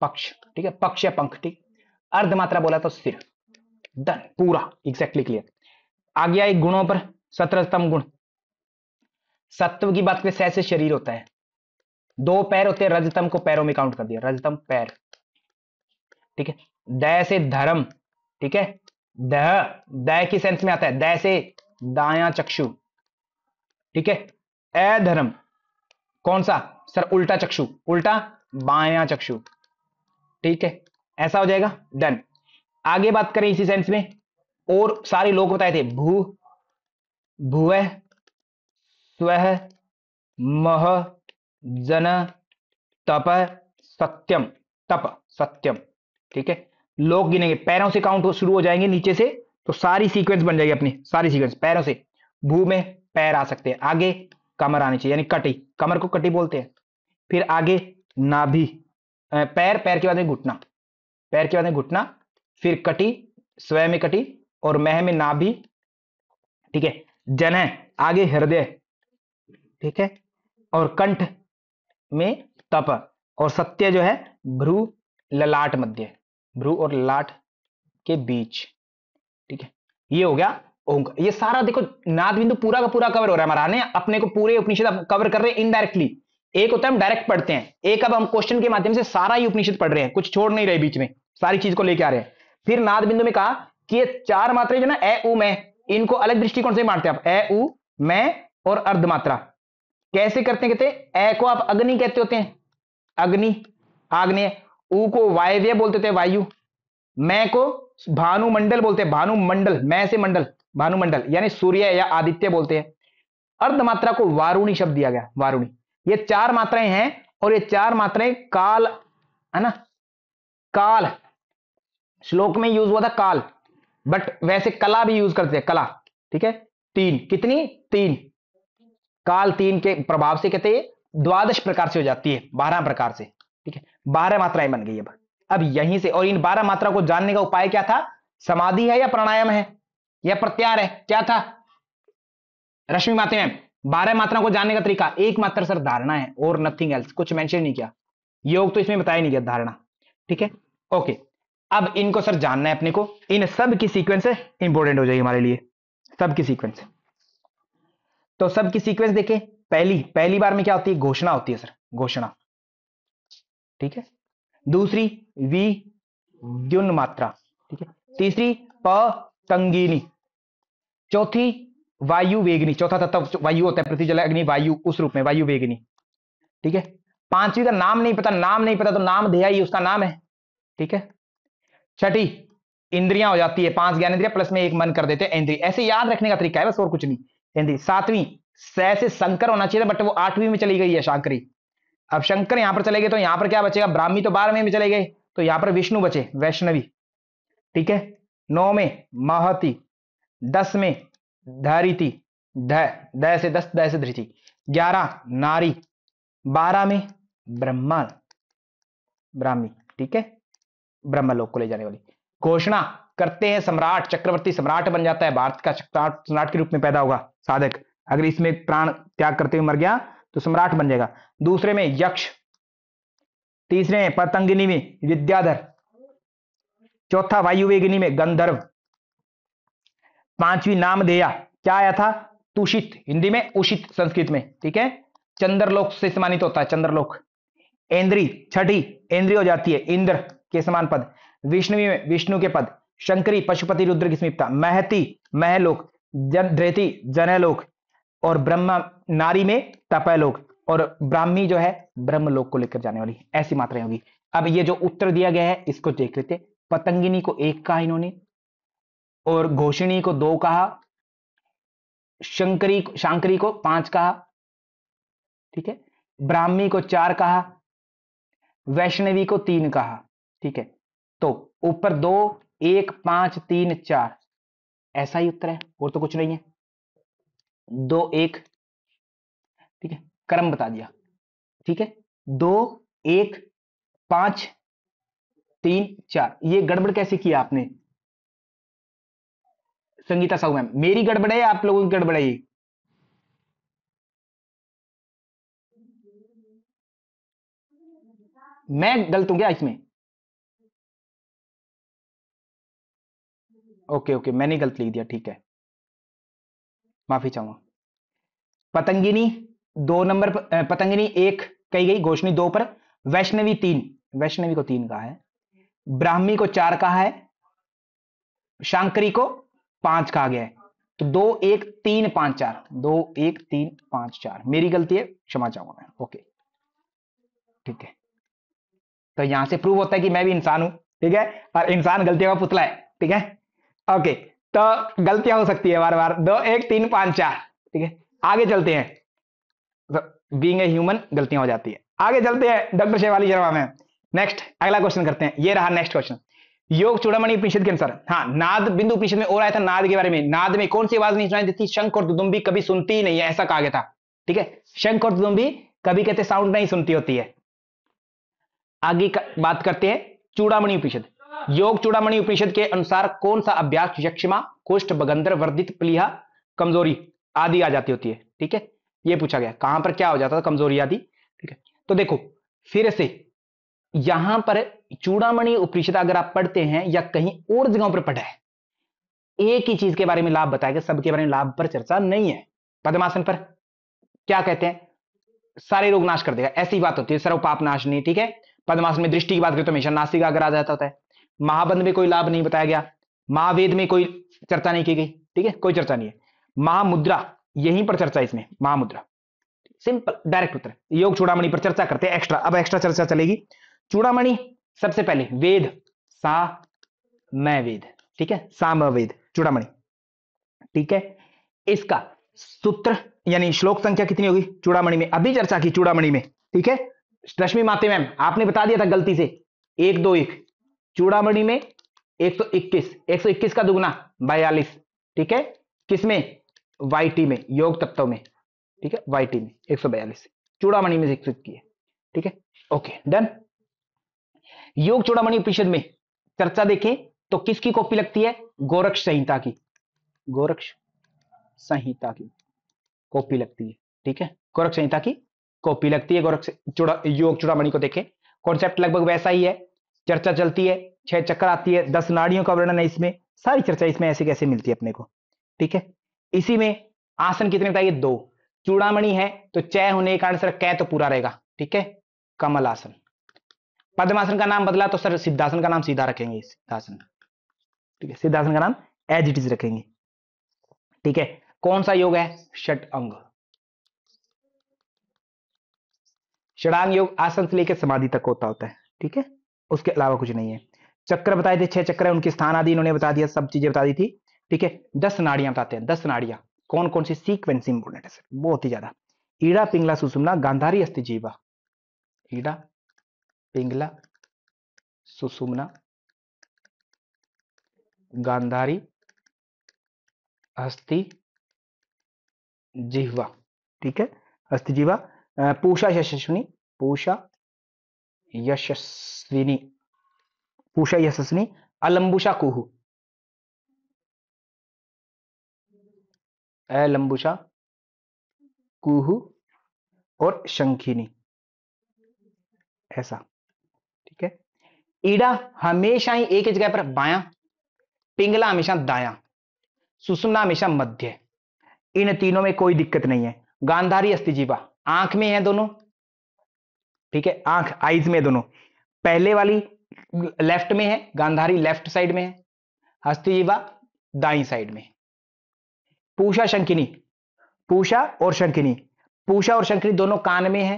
पक्ष ठीक है पक्ष या पंख ठीक अर्ध मात्रा बोला तो सिर डन पूरा एग्जैक्टली क्लियर आ गया एक गुणों पर सत्रहतम गुण सत्व की बात करें सह से शरीर होता है दो पैर होते हैं रजतम को पैरों में काउंट कर दिया रजतम पैर ठीक है दया से धर्म ठीक है दह दया की सेंस में आता है दया से दाया चक्षु ठीक है अधर्म कौन सा सर उल्टा चक्षु उल्टा बाया चक्षु ठीक है ऐसा हो जाएगा डन आगे बात करें इसी सेंस में और सारे लोग बताए थे भू भुव स्व मह जन तप सत्यम तप सत्यम ठीक है लोग गिनेंगे पैरों से काउंट शुरू हो जाएंगे नीचे से तो सारी सीक्वेंस बन जाएगी अपनी सारी सीक्वेंस पैरों से भू में पैर आ सकते हैं आगे कमर आनी चाहिए यानी कटी कमर को कटी बोलते हैं फिर आगे नाभि पैर पैर के बाद में घुटना पैर के बाद में घुटना फिर कटी स्वय में कटी और मह में नाभि ठीक है जनह आगे हृदय ठीक है और कंठ में तप और सत्य जो है भ्रू ललाट मध्य भ्रू और ललाट के बीच ठीक है ये हो गया ओंक ये सारा देखो नाद बिंदु पूरा का पूरा कवर हो रहा है हमारा अपने को पूरे उपनिषद कवर कर रहे हैं इनडायरेक्टली एक होता तो है हम डायरेक्ट पढ़ते हैं एक अब हम क्वेश्चन के माध्यम से सारा ही उपनिषद पढ़ रहे हैं कुछ छोड़ नहीं रहे बीच में सारी चीज को लेके आ रहे हैं फिर नाद बिंदु में कहा कि ये चार मात्रा जो ना ए उ मैं इनको अलग दृष्टिकोण से मानते हैं आप ए उ मैं और अर्ध मात्रा कैसे करते हैं कहते ए को आप अग्नि कहते होते हैं अग्नि आग्नेय ऊ को वायव्य बोलते थे वायु मैं को भानुमंडल बोलते हैं भानुमंडल मैं से मंडल भानुमंडल यानी सूर्य या आदित्य बोलते हैं अर्धमात्रा को वारुणी शब्द दिया गया वारुणी ये चार मात्राएं हैं और ये चार मात्राएं काल है ना काल श्लोक में यूज हुआ था काल बट वैसे कला भी यूज करते हैं कला ठीक है तीन कितनी तीन काल तीन के प्रभाव से कहते हैं द्वादश प्रकार से हो जाती है बारह प्रकार से ठीक है बारह मात्राएं बन गई अब अब यहीं से और इन बारह मात्रा को जानने का उपाय क्या था समाधि है या प्राणायाम है या प्रत्यार है क्या था रश्मि माते मैम बारह मात्रा को जानने का तरीका एक मात्रा सर धारणा है और नथिंग एल्स कुछ मेंशन नहीं किया योग तो इसमें बताया नहीं गया धारणा ठीक है ओके अब इनको सर जानना है अपने को इन सब की सीक्वेंस इंपॉर्टेंट हो जाएगी हमारे लिए सब की सीक्वेंस तो सब की सीक्वेंस देखें पहली पहली बार में क्या होती है घोषणा होती है सर घोषणा ठीक है दूसरी वी द्युन मात्रा ठीक है तीसरी प तंगिनी चौथी वायु वेगनी चौथा तत्व वायु होता है पृथ्वी जल अग्नि वायु उस रूप में वायु वेगनी ठीक है पांचवी का नाम नहीं पता नाम नहीं पता तो नाम ध्या उसका नाम है ठीक है छठी इंद्रियां हो जाती है पांच ज्ञान इंद्रिया प्लस में एक मन कर देते हैं इंद्रिय ऐसे याद रखने का तरीका है बस और कुछ नहीं इंद्रिय सातवीं सह से शंकर होना चाहिए बट वो आठवीं में चली गई है शांकरी अब शंकर यहां पर चले गए तो यहां पर क्या बचेगा ब्राह्मी तो बारहवीं में चले गए तो यहां पर विष्णु बचे वैष्णवी ठीक है नौ में महती दस में धरिति ध दय से दस दय से धृति ग्यारह नारी बारह में ब्रह्मा ब्राह्मी ठीक है ब्रह्मलोक को ले जाने वाली घोषणा करते हैं सम्राट चक्रवर्ती सम्राट बन जाता है भारत का सम्राट के रूप में पैदा होगा साधक अगर इसमें प्राण त्याग करते हुए मर गया तो सम्राट बन जाएगा दूसरे में यक्ष तीसरे में पतंगिनी में विद्याधर चौथा वायुवेगिनी में गंधर्व पांचवी नामधेया क्या आया था तुषित हिंदी में उषित संस्कृत में ठीक है चंद्रलोक से सम्मानित होता है चंद्रलोक इंद्री छठी इंद्री हो जाती है इंद्र के समान पद विष्णुवी में विष्णु के पद शंकरी पशुपति रुद्र की समीपता महती महलोक जन जनलोक और ब्रह्मा नारी में तपलोक और ब्राह्मी जो है ब्रह्मलोक को लेकर जाने वाली ऐसी मात्राएं होगी अब ये जो उत्तर दिया गया है इसको देख लेते पतंगिनी को एक कहा इन्होंने और घोषणी को दो कहा शंकरी शांकरी को पांच कहा ठीक है ब्राह्मी को चार कहा वैष्णवी को तीन कहा ठीक है तो ऊपर दो एक पांच तीन चार ऐसा ही उत्तर है और तो कुछ नहीं है दो एक ठीक है क्रम बता दिया ठीक है दो एक पांच तीन चार ये गड़बड़ कैसे किया आपने संगीता साहू मैम मेरी गड़बड़ है आप लोगों की गड़बड़ है मैं गलत हूं क्या इसमें ओके ओके मैंने गलत लिख दिया ठीक है माफी चाहूंगा पतंगिनी दो नंबर पतंगिनी एक कही गई घोषणी दो पर वैष्णवी तीन वैष्णवी को तीन कहा है ब्राह्मी को चार कहा है शांकरी को पांच कहा गया है तो दो एक तीन पांच चार दो एक तीन पांच चार मेरी गलती है क्षमा चाहूंगा मैं ओके ठीक है तो यहां से प्रूव होता है कि मैं भी इंसान हूं ठीक है और इंसान गलतियों का पुतला है ठीक है ओके तो गलतियां हो सकती है बार बार दो एक तीन पांच चार ठीक है आगे चलते हैं तो बींग ए ह्यूमन गलतियां हो जाती है आगे चलते हैं डॉक्टर शेवाली शर्मा में नेक्स्ट अगला क्वेश्चन करते हैं ये रहा नेक्स्ट क्वेश्चन योग चूड़ामणि उपनिषद के अनुसार हाँ नाद बिंदु उपनिषद में और आया था नाद के बारे में नाद में कौन सी आवाज नहीं सुनाई देती शंख और दुदुम्बी कभी सुनती ही नहीं है ऐसा कहा गया था ठीक है शंख और दुदुम्बी कभी कहते साउंड नहीं सुनती होती है आगे बात करते हैं चूड़ामणि उपनिषद योग चूड़ामणि उपनिषद के अनुसार कौन सा अभ्यास यक्षमा कोष्ठ बगंदर वर्धित प्लीहा कमजोरी आदि आ जाती होती है ठीक है ये पूछा गया कहां पर क्या हो जाता था कमजोरी आदि ठीक है तो देखो फिर से यहां पर चूड़ामणि उपनिषद अगर आप पढ़ते हैं या कहीं और जगहों पर पढ़े एक ही चीज के बारे में लाभ बताया गया सबके बारे में लाभ पर चर्चा नहीं है पद्मासन पर क्या कहते हैं सारे रोग नाश कर देगा ऐसी बात होती है सर्व पाप नाश नहीं ठीक है पद्मासन में दृष्टि की बात करें तो हमेशा नासिक अगर आ जाता होता है महाबंध में कोई लाभ नहीं बताया गया महावेद में कोई चर्चा नहीं की गई ठीक है कोई चर्चा नहीं है महामुद्रा यहीं पर चर्चा इसमें महामुद्रा सिंपल डायरेक्ट उत्तर योग चूड़ामणि पर चर्चा करते हैं एक्स्ट्रा अब एक्स्ट्रा चर्चा चलेगी चूड़ामणि सबसे पहले वेद सा मैं वेद ठीक है साम वेद चूड़ामणि ठीक है इसका सूत्र यानी श्लोक संख्या कितनी होगी चूड़ामणि में अभी चर्चा की चूड़ामणि में ठीक है रश्मि माते मैम आपने बता दिया था गलती से एक दो एक चूड़ामणि में एक सौ इक्कीस एक सौ इक्कीस का दुगना बयालीस ठीक है किसमें वाईटी में योग तत्व में ठीक है वाईटी में एक सौ बयालीस चूड़ामणि में एक सौ इक्कीस ठीक है ओके डन योग चोड़ामणि परिषद में चर्चा देखें तो किसकी कॉपी लगती है गोरक्ष संहिता की गोरक्ष संहिता की कॉपी लगती है ठीक है गोरक्ष संहिता की कॉपी लगती है गोरक्ष चुड़ा योग चुड़ामणि को देखें कॉन्सेप्ट लगभग वैसा ही है चर्चा चलती है छह चक्कर आती है दस नाड़ियों का वर्णन है इसमें सारी चर्चा इसमें ऐसे कैसे मिलती है अपने को ठीक है इसी में आसन कितने बताइए दो चूड़ामणि है तो चय होने के कारण सर कै तो पूरा रहेगा ठीक है कमल आसन पद्मासन का नाम बदला तो सर सिद्धासन का नाम सीधा रखेंगे सिद्धासन ठीक है सिद्धासन का नाम एज इट इज रखेंगे ठीक है कौन सा योग है षट अंग षडांग योग आसन से लेकर समाधि तक होता होता है ठीक है उसके अलावा कुछ नहीं है चक्र बताए थे छह चक्र उनके स्थान आदि इन्होंने बता दिया सब चीजें बता दी थी ठीक है दस नाड़ियां बताते हैं दस नाड़ियां कौन कौन सी सीक्वेंस इंपोर्टेंट है सर बहुत ही ज्यादा ईड़ा पिंगला सुसुमना गांधारी अस्थि जीवा ईड़ा पिंगला सुसुमना गांधारी अस्थि जिहवा ठीक है अस्थि जीवा पूषा यशस्विनी पूषा यशस्विनी पूषा यशस्विनी अलंबुषा कुहू अलंबुषा कुहू और शंखिनी ऐसा ईड़ा हमेशा ही एक ही जगह पर बाया पिंगला हमेशा दाया सुसुमना हमेशा मध्य इन तीनों में कोई दिक्कत नहीं है गांधारी जीवा आंख में है दोनों ठीक है आंख आईज में दोनों पहले वाली लेफ्ट में है गांधारी लेफ्ट साइड में है जीवा दाई साइड में पूषा शंकिनी पूषा और शंकिनी पूषा और शंकिनी दोनों कान में है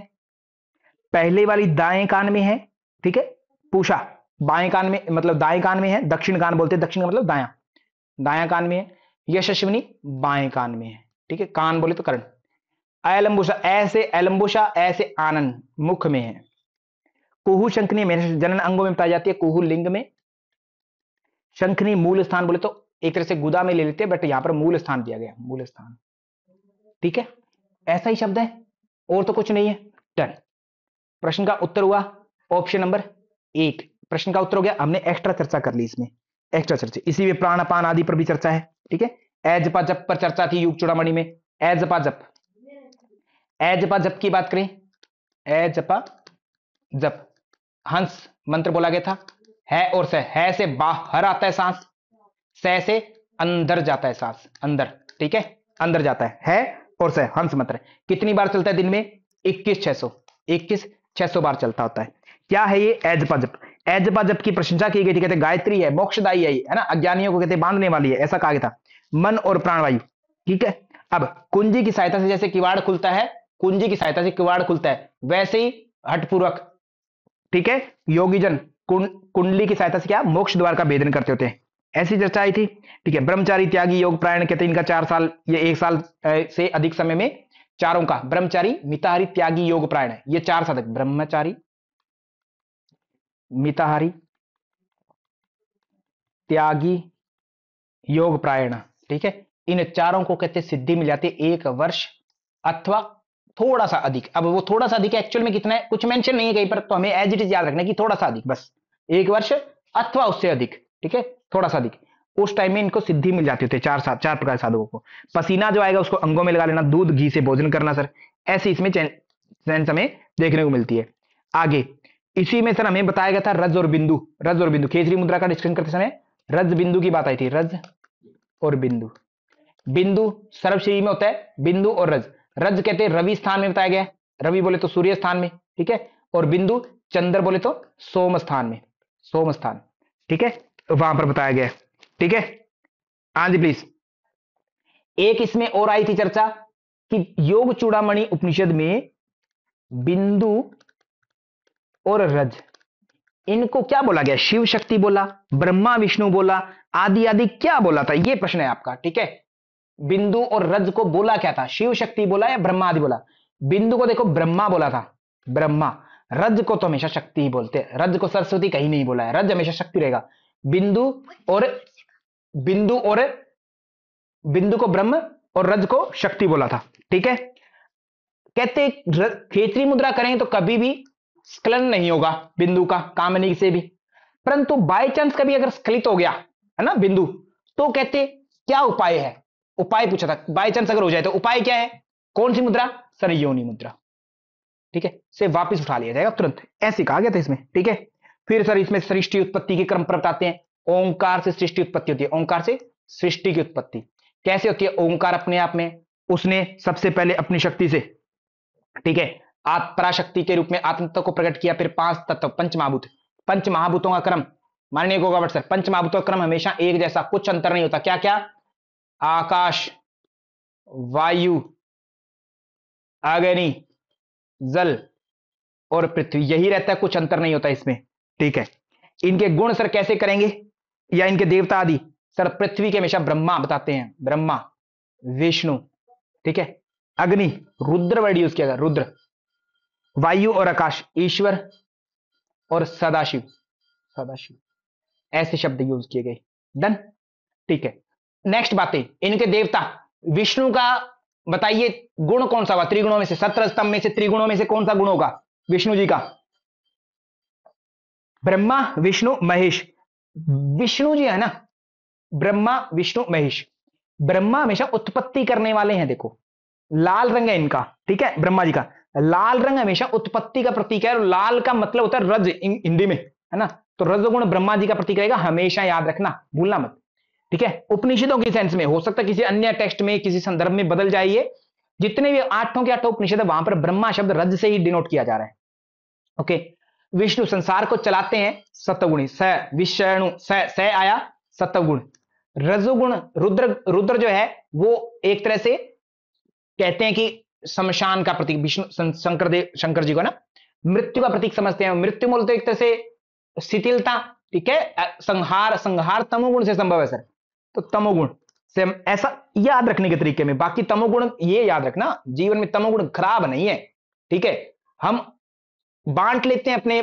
पहले वाली दाएं कान में है ठीक है पूषा बाएं कान में मतलब दाएं कान में है दक्षिण कान बोलते हैं दक्षिण मतलब दाया दाया कान में है यशस्विनी बाएं कान में है ठीक है कान बोले तो करण अलम्बुषा ऐसे अलम्बुषा ऐसे आनंद मुख में है कुहू शंखनी में जनन अंगों में पाई जाती है कुहू लिंग में शंखनी मूल स्थान बोले तो एक तरह से गुदा में ले लेते हैं बट यहां पर मूल स्थान दिया गया मूल स्थान ठीक है ऐसा ही शब्द है और तो कुछ नहीं है डन प्रश्न का उत्तर हुआ ऑप्शन नंबर एक प्रश्न का उत्तर हो गया हमने एक्स्ट्रा चर्चा कर ली इसमें एक्स्ट्रा चर्चा इसी में प्राण अपान आदि पर भी चर्चा है ठीक है एजपा जप पर चर्चा थी युग चुड़ामी में एजपा जप एजपा जप की बात करें एजपा जप हंस मंत्र बोला गया था है और से है से बाहर आता है सांस सह से अंदर जाता है सांस अंदर ठीक है अंदर जाता है है और से हंस मंत्र कितनी बार चलता है दिन में इक्कीस छह सौ इक्कीस छह सौ बार चलता होता है क्या है ये एजपा जप एजपा जप की प्रशंसा की गई थी कहते तो गायत्री है मोक्षदायी है है ना अज्ञानियों को कहते बांधने वाली है ऐसा कहा गया था मन और प्राणवायु ठीक है अब कुंजी की सहायता से जैसे किवाड़ खुलता है कुंजी की सहायता से किवाड़ खुलता है वैसे ही हटपूर्वक ठीक है योगीजन कुंडली की सहायता से क्या मोक्ष द्वार का भेदन करते होते हैं ऐसी चर्चा आई थी ठीक है ब्रह्मचारी त्यागी योग प्रायण कहते हैं इनका चार साल या एक साल से अधिक समय में चारों का ब्रह्मचारी मिताहारी त्यागी योग प्रायण ये चार साधक ब्रह्मचारी मिताहारी त्यागी योग प्रायण ठीक है इन चारों को कहते सिद्धि मिल जाती है एक वर्ष अथवा थोड़ा सा अधिक अब वो थोड़ा सा अधिक एक्चुअल में कितना है कुछ मेंशन नहीं है कहीं पर तो हमें एज इट इज याद रखना कि थोड़ा सा अधिक बस एक वर्ष अथवा उससे अधिक ठीक है थोड़ा सा अधिक उस टाइम में इनको सिद्धि मिल जाती होती है चार साथ चार प्रकार साधकों को पसीना जो आएगा उसको अंगों में लगा लेना दूध घी से भोजन करना सर ऐसी इसमें चैन समय देखने को मिलती है आगे इसी में सर हमें बताया गया था रज और बिंदु रज और बिंदु खेजरी मुद्रा का डिस्कशन करते समय रज बिंदु की बात आई थी रज और बिंदु बिंदु सर्वश्री में होता है बिंदु और रज रज कहते हैं रवि स्थान में बताया गया रवि बोले तो सूर्य स्थान में ठीक है और बिंदु चंद्र बोले तो सोम स्थान में सोम स्थान ठीक है वहां पर बताया गया ठीक है हाँ जी प्लीज एक इसमें और आई थी चर्चा कि योग चूड़ामणि उपनिषद में बिंदु और रज इनको क्या बोला गया शिव शक्ति बोला ब्रह्मा विष्णु बोला आदि आदि क्या बोला था ये प्रश्न है आपका ठीक है बिंदु और रज को बोला क्या था शिव शक्ति बोला या ब्रह्मा आदि बोला बिंदु को देखो ब्रह्मा बोला था ब्रह्मा रज को तो हमेशा शक्ति ही बोलते हैं रज को सरस्वती कहीं नहीं बोला है रज हमेशा शक्ति रहेगा बिंदु और बिंदु और बिंदु को ब्रह्म और रज को शक्ति बोला था ठीक है कहते खेतरी मुद्रा करेंगे तो कभी भी स्खलन नहीं होगा बिंदु का कामनी से भी परंतु बाय चांस कभी अगर स्खलित हो गया है ना बिंदु तो कहते क्या उपाय है उपाय पूछा था बाय चांस अगर हो जाए तो उपाय क्या है कौन सी मुद्रा सरयोनी मुद्रा ठीक है से वापस उठा लिया जाएगा तुरंत ऐसे कहा गया था इसमें ठीक है फिर सर इसमें सृष्टि उत्पत्ति के क्रम पर बताते हैं ओंकार से सृष्टि उत्पत्ति होती है ओंकार से सृष्टि की उत्पत्ति कैसे होती है ओंकार अपने आप में उसने सबसे पहले अपनी शक्ति से ठीक है आप पराशक्ति के रूप में आत्म तत्व को प्रकट किया फिर पांच तत्व पंच महाभूत पंच महाभूतों का क्रम माननीय गोगा भट्ट सर पंच महाभूतों का क्रम हमेशा एक जैसा कुछ अंतर नहीं होता क्या क्या आकाश वायु अग्नि जल और पृथ्वी यही रहता है कुछ अंतर नहीं होता इसमें ठीक है इनके गुण सर कैसे करेंगे या इनके देवता आदि सर पृथ्वी के हमेशा ब्रह्मा बताते हैं ब्रह्मा विष्णु ठीक है अग्नि रुद्र वर्ड यूज किया गया रुद्र वायु और आकाश ईश्वर और सदाशिव सदाशिव ऐसे शब्द यूज किए गए डन ठीक है नेक्स्ट बातें इनके देवता विष्णु का बताइए गुण कौन सा हुआ त्रिगुणों में से सत्र स्तंभ में से त्रिगुणों में से कौन सा गुण होगा विष्णु जी का ब्रह्मा विष्णु महेश विष्णु जी है ना ब्रह्मा विष्णु महेश ब्रह्मा हमेशा उत्पत्ति करने वाले हैं देखो लाल रंग है इनका ठीक है ब्रह्मा जी का लाल रंग हमेशा उत्पत्ति का प्रतीक है और लाल का मतलब होता है रज हिंदी में है ना तो रजगुण ब्रह्मा जी का प्रतीक रहेगा हमेशा याद रखना भूलना मत ठीक है उपनिषदों के सेंस में हो सकता है किसी अन्य टेक्स्ट में किसी संदर्भ में बदल जाइए जितने भी आठों के आठों उपनिषद है वहां पर ब्रह्मा शब्द रज से ही डिनोट किया जा रहा है ओके विष्णु संसार को चलाते हैं सतगुणी स विषणु स स आया सतगुण रजुगुण रुद्र रुद्र जो है वो एक तरह से कहते हैं कि शमशान का प्रतीक विष्णु शंकर देव शंकर जी को ना मृत्यु का प्रतीक समझते हैं मृत्यु बोलते तो एक तरह से शिथिलता ठीक है संहार संहार तमोगुण से संभव है सर तो तमोगुण से ऐसा याद रखने के तरीके में बाकी तमोगुण ये याद रखना जीवन में तमोगुण खराब नहीं है ठीक है हम बांट लेते हैं अपने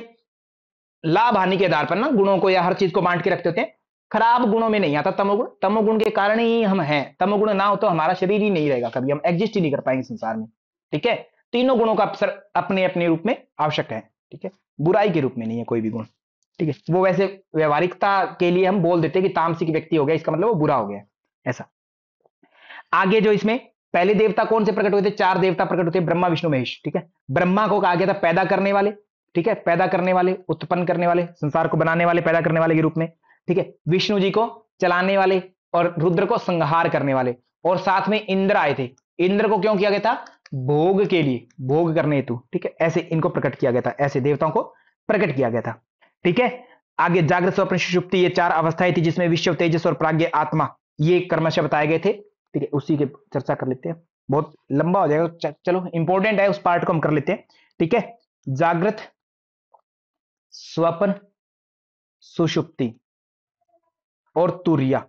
लाभ हानि के आधार पर ना गुणों को या हर चीज को बांट के रखते होते हैं खराब गुणों में नहीं आता तमोगुण तमोगुण के कारण ही हम हैं तमोगुण ना हो तो हमारा शरीर ही नहीं रहेगा कभी हम एग्जिस्ट ही नहीं कर पाएंगे संसार में ठीक है तीनों गुणों का अवसर अपने अपने रूप में आवश्यक है ठीक है बुराई के रूप में नहीं है कोई भी गुण ठीक है वो वैसे व्यवहारिकता के लिए हम बोल देते हैं कि तामसिक व्यक्ति हो गया इसका मतलब वो बुरा हो गया ऐसा आगे जो इसमें पहले देवता कौन से प्रकट हुए थे चार देवता प्रकट हुए ब्रह्मा विष्णु महेश ठीक है ब्रह्मा को कहा गया था पैदा करने वाले ठीक है पैदा करने वाले उत्पन्न करने वाले संसार को बनाने वाले पैदा करने वाले के रूप में ठीक है विष्णु जी को चलाने वाले और रुद्र को संहार करने वाले और साथ में इंद्र आए थे इंद्र को क्यों किया गया था भोग के लिए भोग करने हेतु ठीक है ऐसे इनको प्रकट किया गया था ऐसे देवताओं को प्रकट किया गया था ठीक है आगे जागृत स्वप्न सुषुप्ति ये चार अवस्थाएं थी जिसमें विश्व तेजस और प्राज्ञ आत्मा ये कर्मश बताए गए थे ठीक है उसी के चर्चा कर लेते हैं बहुत लंबा हो जाएगा चलो इंपॉर्टेंट है उस पार्ट को हम कर लेते हैं ठीक है जागृत स्वप्न सुषुप्ति और तुरिया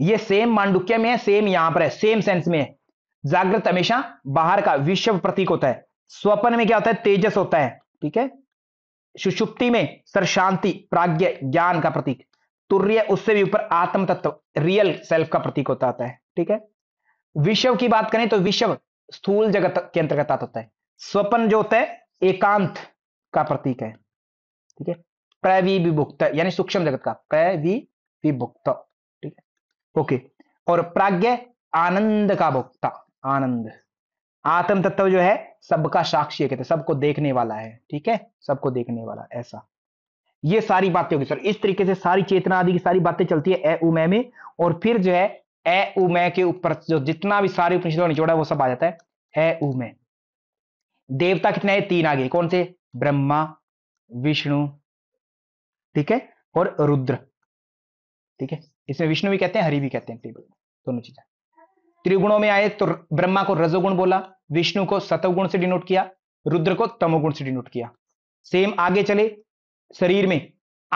ये सेम मांडुक्य में है सेम यहां पर है सेम सेंस में है जागृत हमेशा बाहर का विश्व प्रतीक होता है स्वपन में क्या होता है तेजस होता है ठीक है सुषुप्ति में सर शांति प्राज्ञ ज्ञान का प्रतीक तुर्य उससे भी ऊपर आत्म तत्व रियल सेल्फ का प्रतीक होता आता है ठीक है विश्व की बात करें तो विश्व स्थूल जगत के अंतर्गत आता होता है स्वपन जो होता है एकांत का प्रतीक है ठीक है प्रविभुक्त यानी सूक्ष्म जगत का प्रवि विभुक्त ठीक है ओके और प्राज्ञ आनंद का भुक्ता आनंद आत्म तत्व जो है सबका साक्षी कहते सबको देखने वाला है ठीक है सबको देखने वाला ऐसा ये सारी बातें होगी सर इस तरीके से सारी चेतना आदि की सारी बातें चलती है ए उमय में और फिर जो है ए उमय के ऊपर जो जितना भी सारे उपनिषदों ने जोड़ा वो सब आ जाता है ए उमय देवता कितने हैं तीन आगे कौन से ब्रह्मा विष्णु ठीक है और रुद्र ठीक है इसमें विष्णु भी कहते हैं हरि भी कहते हैं टेबल दोनों चीजें त्रिगुणों में आए तो ब्रह्मा को रजोगुण बोला विष्णु को सतोगुण से डिनोट किया रुद्र को तमोगुण से डिनोट किया सेम आगे चले शरीर में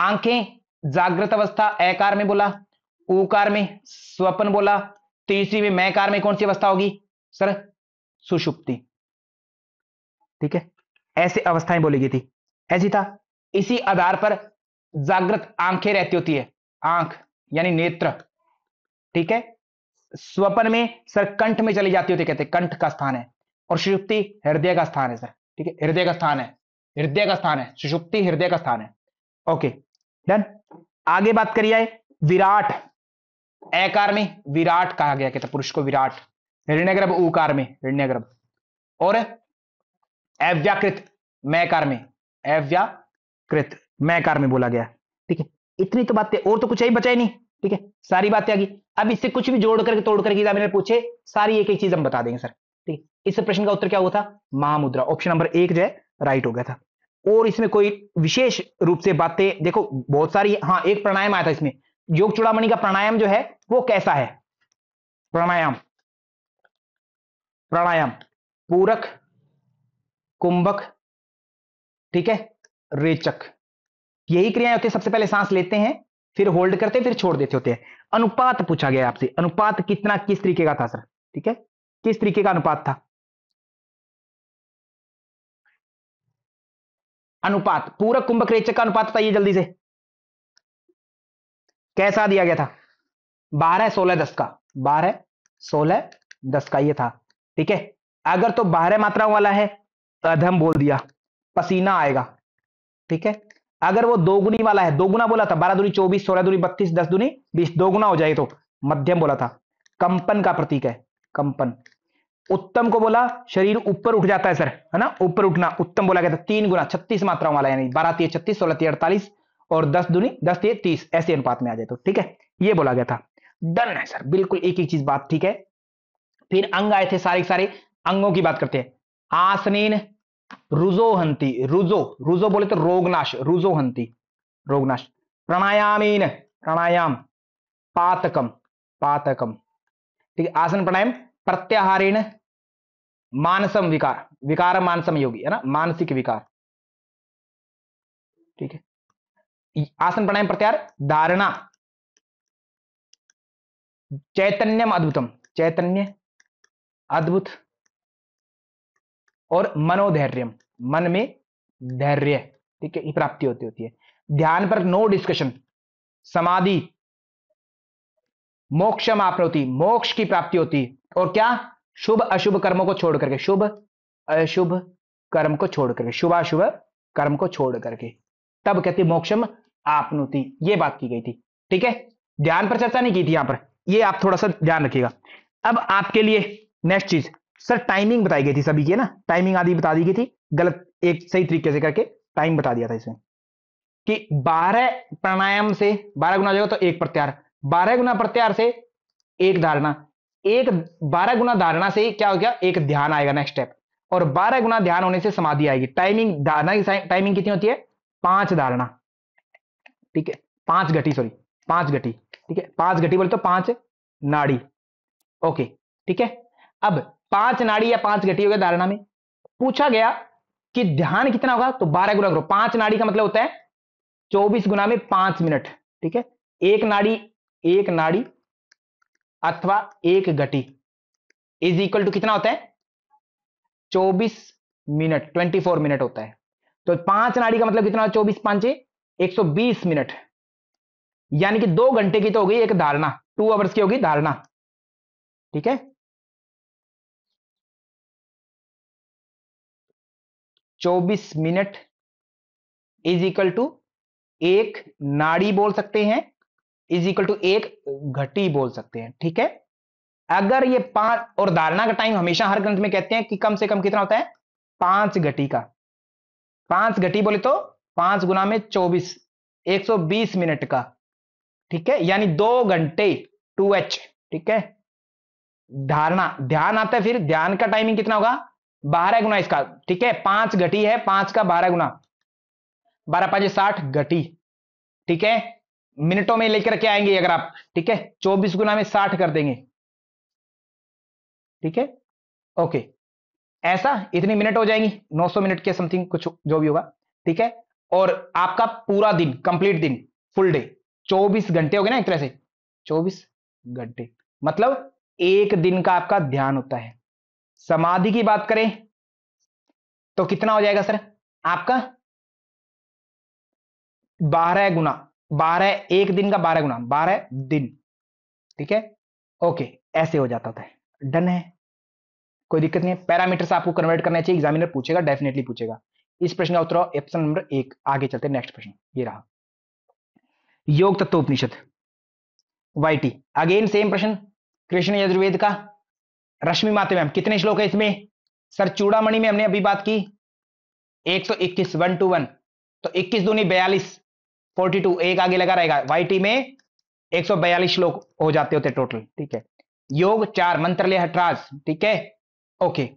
आंखें जागृत अवस्था एकार में बोला ओकार में स्वप्न बोला तीसरी में मैकार में कौन सी अवस्था होगी सर सुषुप्ति ठीक है ऐसे अवस्थाएं बोली गई थी ऐसी था इसी आधार पर जागृत आंखें रहती होती है आंख यानी नेत्र ठीक है स्वपन में सर कंठ में चली जाती होती कहते कंठ का स्थान है और सुषुप्ति हृदय का स्थान है सर ठीक है हृदय का स्थान है हृदय का स्थान है सुषुप्ति हृदय का स्थान है ओके डन आगे बात करिए विराट एकार में विराट कहा गया कहते पुरुष को विराट हृणयगर्भ उकार में हृणयगर्भ और अव्याकृत मैकार में अव्याकृत मैकार में बोला गया ठीक है इतनी तो बातें और तो कुछ ही बचा ही नहीं ठीक है सारी बातें आ गई अब इससे कुछ भी जोड़ करके तोड़ करके मैंने पूछे सारी एक एक चीज हम बता देंगे सर ठीक है इस प्रश्न का उत्तर क्या हुआ था महामुद्रा ऑप्शन नंबर एक जो है राइट हो गया था और इसमें कोई विशेष रूप से बातें देखो बहुत सारी हाँ एक प्राणायाम आया था इसमें योग चुड़ामणि का प्राणायाम जो है वो कैसा है प्राणायाम प्राणायाम पूरक कुंभक ठीक है रेचक यही क्रियाएं होती है सबसे पहले सांस लेते हैं फिर होल्ड करते फिर छोड़ देते होते हैं अनुपात पूछा गया आपसे अनुपात कितना किस तरीके का था सर ठीक है किस तरीके का अनुपात था अनुपात पूरा कुंभक रेचक का अनुपात बताइए जल्दी से कैसा दिया गया था बारह सोलह दस का बारह सोलह दस का ये था ठीक है अगर तो बारह मात्राओं वाला है तो अधम बोल दिया पसीना आएगा ठीक है अगर वो दोगुनी वाला है दोगुना बोला था बारह दूरी चौबीस सोलह दूरी बत्तीस दस दूनी बीस दोगुना हो जाए तो मध्यम बोला था कंपन का प्रतीक है कंपन उत्तम को बोला शरीर ऊपर उठ जाता है सर है ना ऊपर उठना उत्तम बोला गया था तीन गुना छत्तीस मात्राओं वाला यानी बारह तीय छत्तीस सोलह तीय अड़तालीस और दस दूनी दस तीय तीस ऐसे अनुपात में आ जाए तो ठीक है ये बोला गया था डन है सर बिल्कुल एक एक चीज बात ठीक है फिर अंग आए थे सारे सारे अंगों की बात करते हैं आसनीन रुजोहंती रुजो रुजो बोले तो रोगनाश रुजोहंती रोगनाश प्राणायामीन प्राणायाम पातकम पातकम ठीक है आसन प्राणायाम प्रत्याहारेण मानसम विकार विकार मानसम योगी है ना मानसिक विकार ठीक है आसन प्राणायाम प्रत्याहार धारणा चैतन्यम अद्भुतम चैतन्य अद्भुत और मनोधैर्यम मन में धैर्य ठीक है प्राप्ति होती होती है ध्यान पर नो डिस्कशन समाधि मोक्ष प्राप्ति मोक्ष की प्राप्ति होती और क्या शुभ अशुभ कर्मों को छोड़ करके शुभ अशुभ कर्म को छोड़ करके शुभाशुभ कर्म को छोड़ करके तब कहती मोक्षम आपनुति ये बात की गई थी ठीक है ध्यान पर चर्चा नहीं की थी यहां पर ये आप थोड़ा सा ध्यान रखिएगा अब आपके लिए नेक्स्ट चीज सर टाइमिंग बताई गई थी सभी की है ना टाइमिंग आदि बता दी गई थी गलत एक सही तरीके से करके टाइम बता दिया था इसमें कि 12 प्राणायाम से 12 गुना जाएगा तो एक प्रत्यार 12 गुना प्रत्यार से एक धारणा एक 12 गुना धारणा से क्या हो गया एक ध्यान आएगा नेक्स्ट स्टेप और 12 गुना ध्यान होने से समाधि आएगी टाइमिंग धारणा की टाइमिंग कितनी होती है पांच धारणा ठीक है पांच घटी सॉरी पांच घटी ठीक है पांच घटी बोले तो पांच नाड़ी ओके ठीक है अब पांच नाड़ी या पांच घटी हो गया धारणा में पूछा गया कि ध्यान कितना होगा तो बारह गुना करो पांच नाड़ी का मतलब होता है चौबीस गुना में पांच मिनट ठीक है एक नाड़ी एक नाड़ी अथवा एक घटी इज इक्वल टू कितना होता है चौबीस मिनट ट्वेंटी फोर मिनट होता है तो पांच नाड़ी का मतलब कितना चौबीस पांच एक सौ बीस मिनट यानी कि दो घंटे की तो होगी एक धारणा टू आवर्स की होगी धारणा ठीक है 24 मिनट इज इक्वल टू एक नाड़ी बोल सकते हैं इज इक्वल टू एक घटी बोल सकते हैं ठीक है अगर ये पांच और धारणा का टाइम हमेशा हर ग्रंथ में कहते हैं कि कम से कम कितना होता है पांच घटी का पांच घटी बोले तो पांच गुना में चौबीस एक सौ बीस मिनट का ठीक है यानी दो घंटे टू एच ठीक है धारणा ध्यान आता है फिर ध्यान का टाइमिंग कितना होगा बारह गुना इसका ठीक है पांच घटी है पांच का बारह गुना बारह पांच साठ घटी ठीक है मिनटों में लेकर के आएंगे अगर आप ठीक है चौबीस गुना में साठ कर देंगे ठीक है ओके ऐसा इतनी मिनट हो जाएंगी 900 मिनट के समथिंग कुछ जो भी होगा ठीक है और आपका पूरा दिन कंप्लीट दिन फुल डे 24 घंटे हो गए ना एक तरह से 24 घंटे मतलब एक दिन का आपका ध्यान होता है समाधि की बात करें तो कितना हो जाएगा सर आपका बारह गुना बारह एक दिन का बारह गुना बारह दिन ठीक है ओके ऐसे हो जाता था डन है कोई दिक्कत नहीं है पैरामीटर्स आपको कन्वर्ट करना चाहिए एग्जामिनर पूछेगा डेफिनेटली पूछेगा इस प्रश्न का उत्तर ऑप्शन नंबर एक आगे चलते नेक्स्ट प्रश्न ये रहा योग तत्व उपनिषद वाई अगेन सेम प्रश्न कृष्ण यजुर्वेद का रश्मि माते मैम कितने श्लोक है इसमें सर चूड़ामणि में हमने अभी बात की एक सौ इक्कीस वन टू वन तो इक्कीस दूनी बयालीस फोर्टी टू एक आगे लगा रहेगा वाईटी में एक सौ बयालीस श्लोक हो जाते होते टोटल ठीक है योग चार मंत्रालय हटराज ठीक है ओके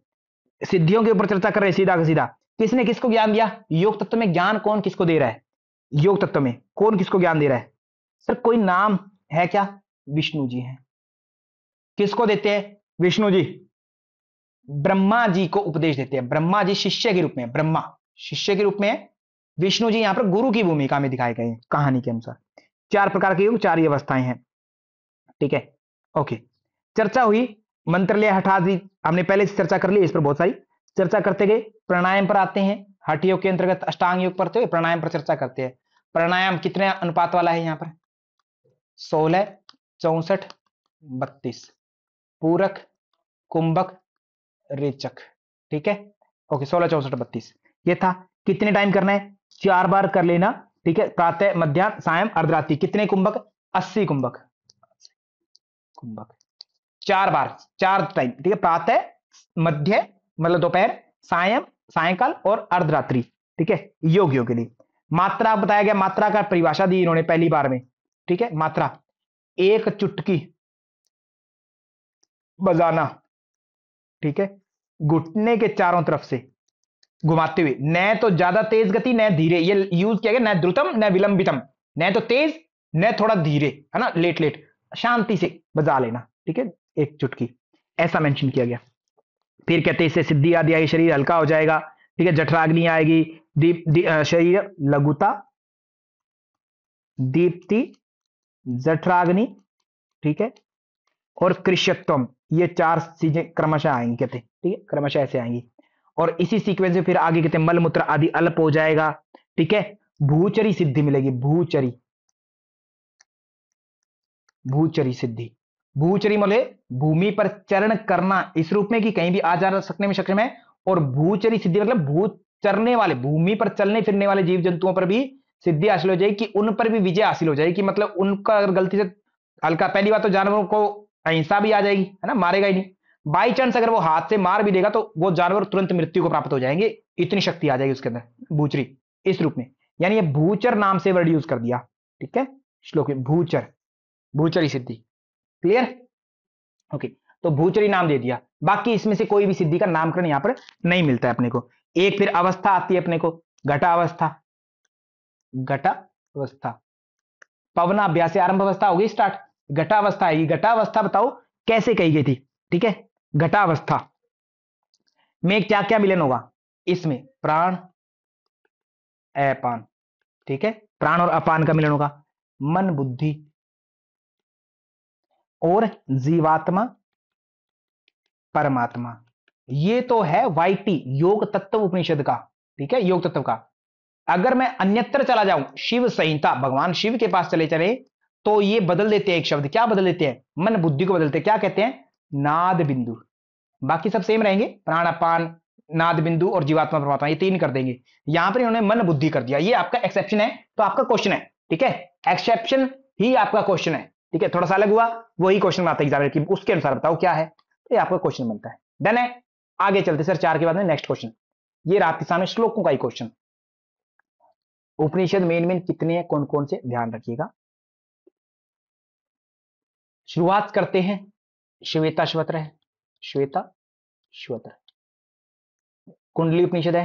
सिद्धियों के ऊपर चर्चा कर रहे सीधा का सीधा किसने किसको ज्ञान दिया योग तत्व में ज्ञान कौन किसको दे रहा है योग तत्व में कौन किसको ज्ञान दे रहा है सर कोई नाम है क्या विष्णु जी हैं किसको देते हैं विष्णु जी ब्रह्मा जी को उपदेश देते हैं ब्रह्मा जी शिष्य के रूप में ब्रह्मा शिष्य के रूप में विष्णु जी यहां पर गुरु की भूमिका में दिखाए गए हैं कहानी के अनुसार चार प्रकार के योग चार ही अवस्थाएं हैं ठीक है ओके चर्चा हुई मंत्रालय हठा दी हमने पहले से चर्चा कर ली इस पर बहुत सारी चर्चा करते गए प्राणायाम पर आते हैं हठ योग के अंतर्गत अष्टांग योग पढ़ते हुए प्राणायाम पर चर्चा करते हैं प्राणायाम कितने अनुपात वाला है यहाँ पर सोलह चौसठ बत्तीस पूरक कुंभक रेचक ठीक है ओके सोलह चौसठ बत्तीस ये था कितने टाइम करना है चार बार कर लेना ठीक है प्रातः मध्यान्ह सायं अर्धरात्रि कितने कुंभक अस्सी कुंभक कुंभक चार बार चार टाइम ठीक है प्रातः मध्य मतलब दोपहर सायं सायकाल और अर्धरात्रि ठीक है योगियों के लिए मात्रा बताया गया मात्रा का परिभाषा दी इन्होंने पहली बार में ठीक है मात्रा एक चुटकी बजाना ठीक है घुटने के चारों तरफ से घुमाते हुए न तो ज्यादा तेज गति न धीरे ये यूज किया गया न द्रुतम न विलंबितम न तो तेज न थोड़ा धीरे है ना लेट लेट शांति से बजा लेना ठीक है एक चुटकी ऐसा मेंशन किया गया फिर कहते इससे सिद्धि आदि आई शरीर हल्का हो जाएगा ठीक है जठराग्नि आएगी दीप दी, शरीर लघुता दीप्ति जठराग्नि ठीक है और कृष्यत्वम ये चार चीजें क्रमशः आएंगी कहते हैं ठीक है क्रमशः ऐसे आएंगी और इसी सीक्वेंस में फिर आगे कहते हैं मलमूत्र आदि अल्प हो जाएगा ठीक है भूचरी सिद्धि मिलेगी भूचरी भूचरी सिद्धि भूचरी मोले मतलब भूमि पर चरण करना इस रूप में कि कहीं भी आ जा सकने में सक्षम है और भूचरी सिद्धि मतलब भू चरने वाले भूमि पर चलने फिरने वाले जीव जंतुओं पर भी सिद्धि हासिल हो जाएगी कि उन पर भी विजय हासिल हो जाएगी कि मतलब उनका अगर गलती से हल्का पहली बात तो जानवरों को अहिंसा भी आ जाएगी है ना मारेगा ही नहीं बाई चांस अगर वो हाथ से मार भी देगा तो वो जानवर तुरंत मृत्यु को प्राप्त हो जाएंगे इतनी शक्ति आ जाएगी उसके अंदर भूचरी इस रूप में यानी ये भूचर नाम से वर्ड यूज कर दिया ठीक है श्लोक में भूचर भूचरी सिद्धि क्लियर ओके तो भूचरी नाम दे दिया बाकी इसमें से कोई भी सिद्धि का नामकरण यहां पर नहीं मिलता है अपने को एक फिर अवस्था आती है अपने को घटा अवस्था घटा अवस्था पवनाभ्यास आरंभ अवस्था होगी स्टार्ट घटावस्था आएगी घटावस्था बताओ कैसे कही गई थी ठीक है घटावस्था में क्या क्या मिलन होगा इसमें प्राण अपान ठीक है प्राण और अपान का मिलन होगा मन बुद्धि और जीवात्मा परमात्मा ये तो है वाइटी योग तत्व उपनिषद का ठीक है योग तत्व का अगर मैं अन्यत्र चला जाऊं शिव संहिता भगवान शिव के पास चले चले तो ये बदल देते हैं एक शब्द क्या बदल देते हैं मन बुद्धि को बदलते हैं क्या कहते हैं नाद बिंदु बाकी सब सेम रहेंगे प्राणापान नाद बिंदु और जीवात्मा परमात्मा ये तीन कर देंगे यहां पर इन्होंने मन बुद्धि कर दिया ये आपका एक्सेप्शन है तो आपका क्वेश्चन है ठीक है एक्सेप्शन ही आपका क्वेश्चन है ठीक है थोड़ा सा अलग हुआ वही क्वेश्चन आता है एग्जाम की उसके अनुसार बताओ क्या है तो ये आपका क्वेश्चन बनता है डन है आगे चलते सर चार के बाद में नेक्स्ट क्वेश्चन ये रात के सामने श्लोकों का ही क्वेश्चन उपनिषद मेन मेन कितने हैं कौन कौन से ध्यान रखिएगा शुरुआत करते हैं श्वेता श्वत्र है श्वेता श्वत्र कुंडली उपनिषद है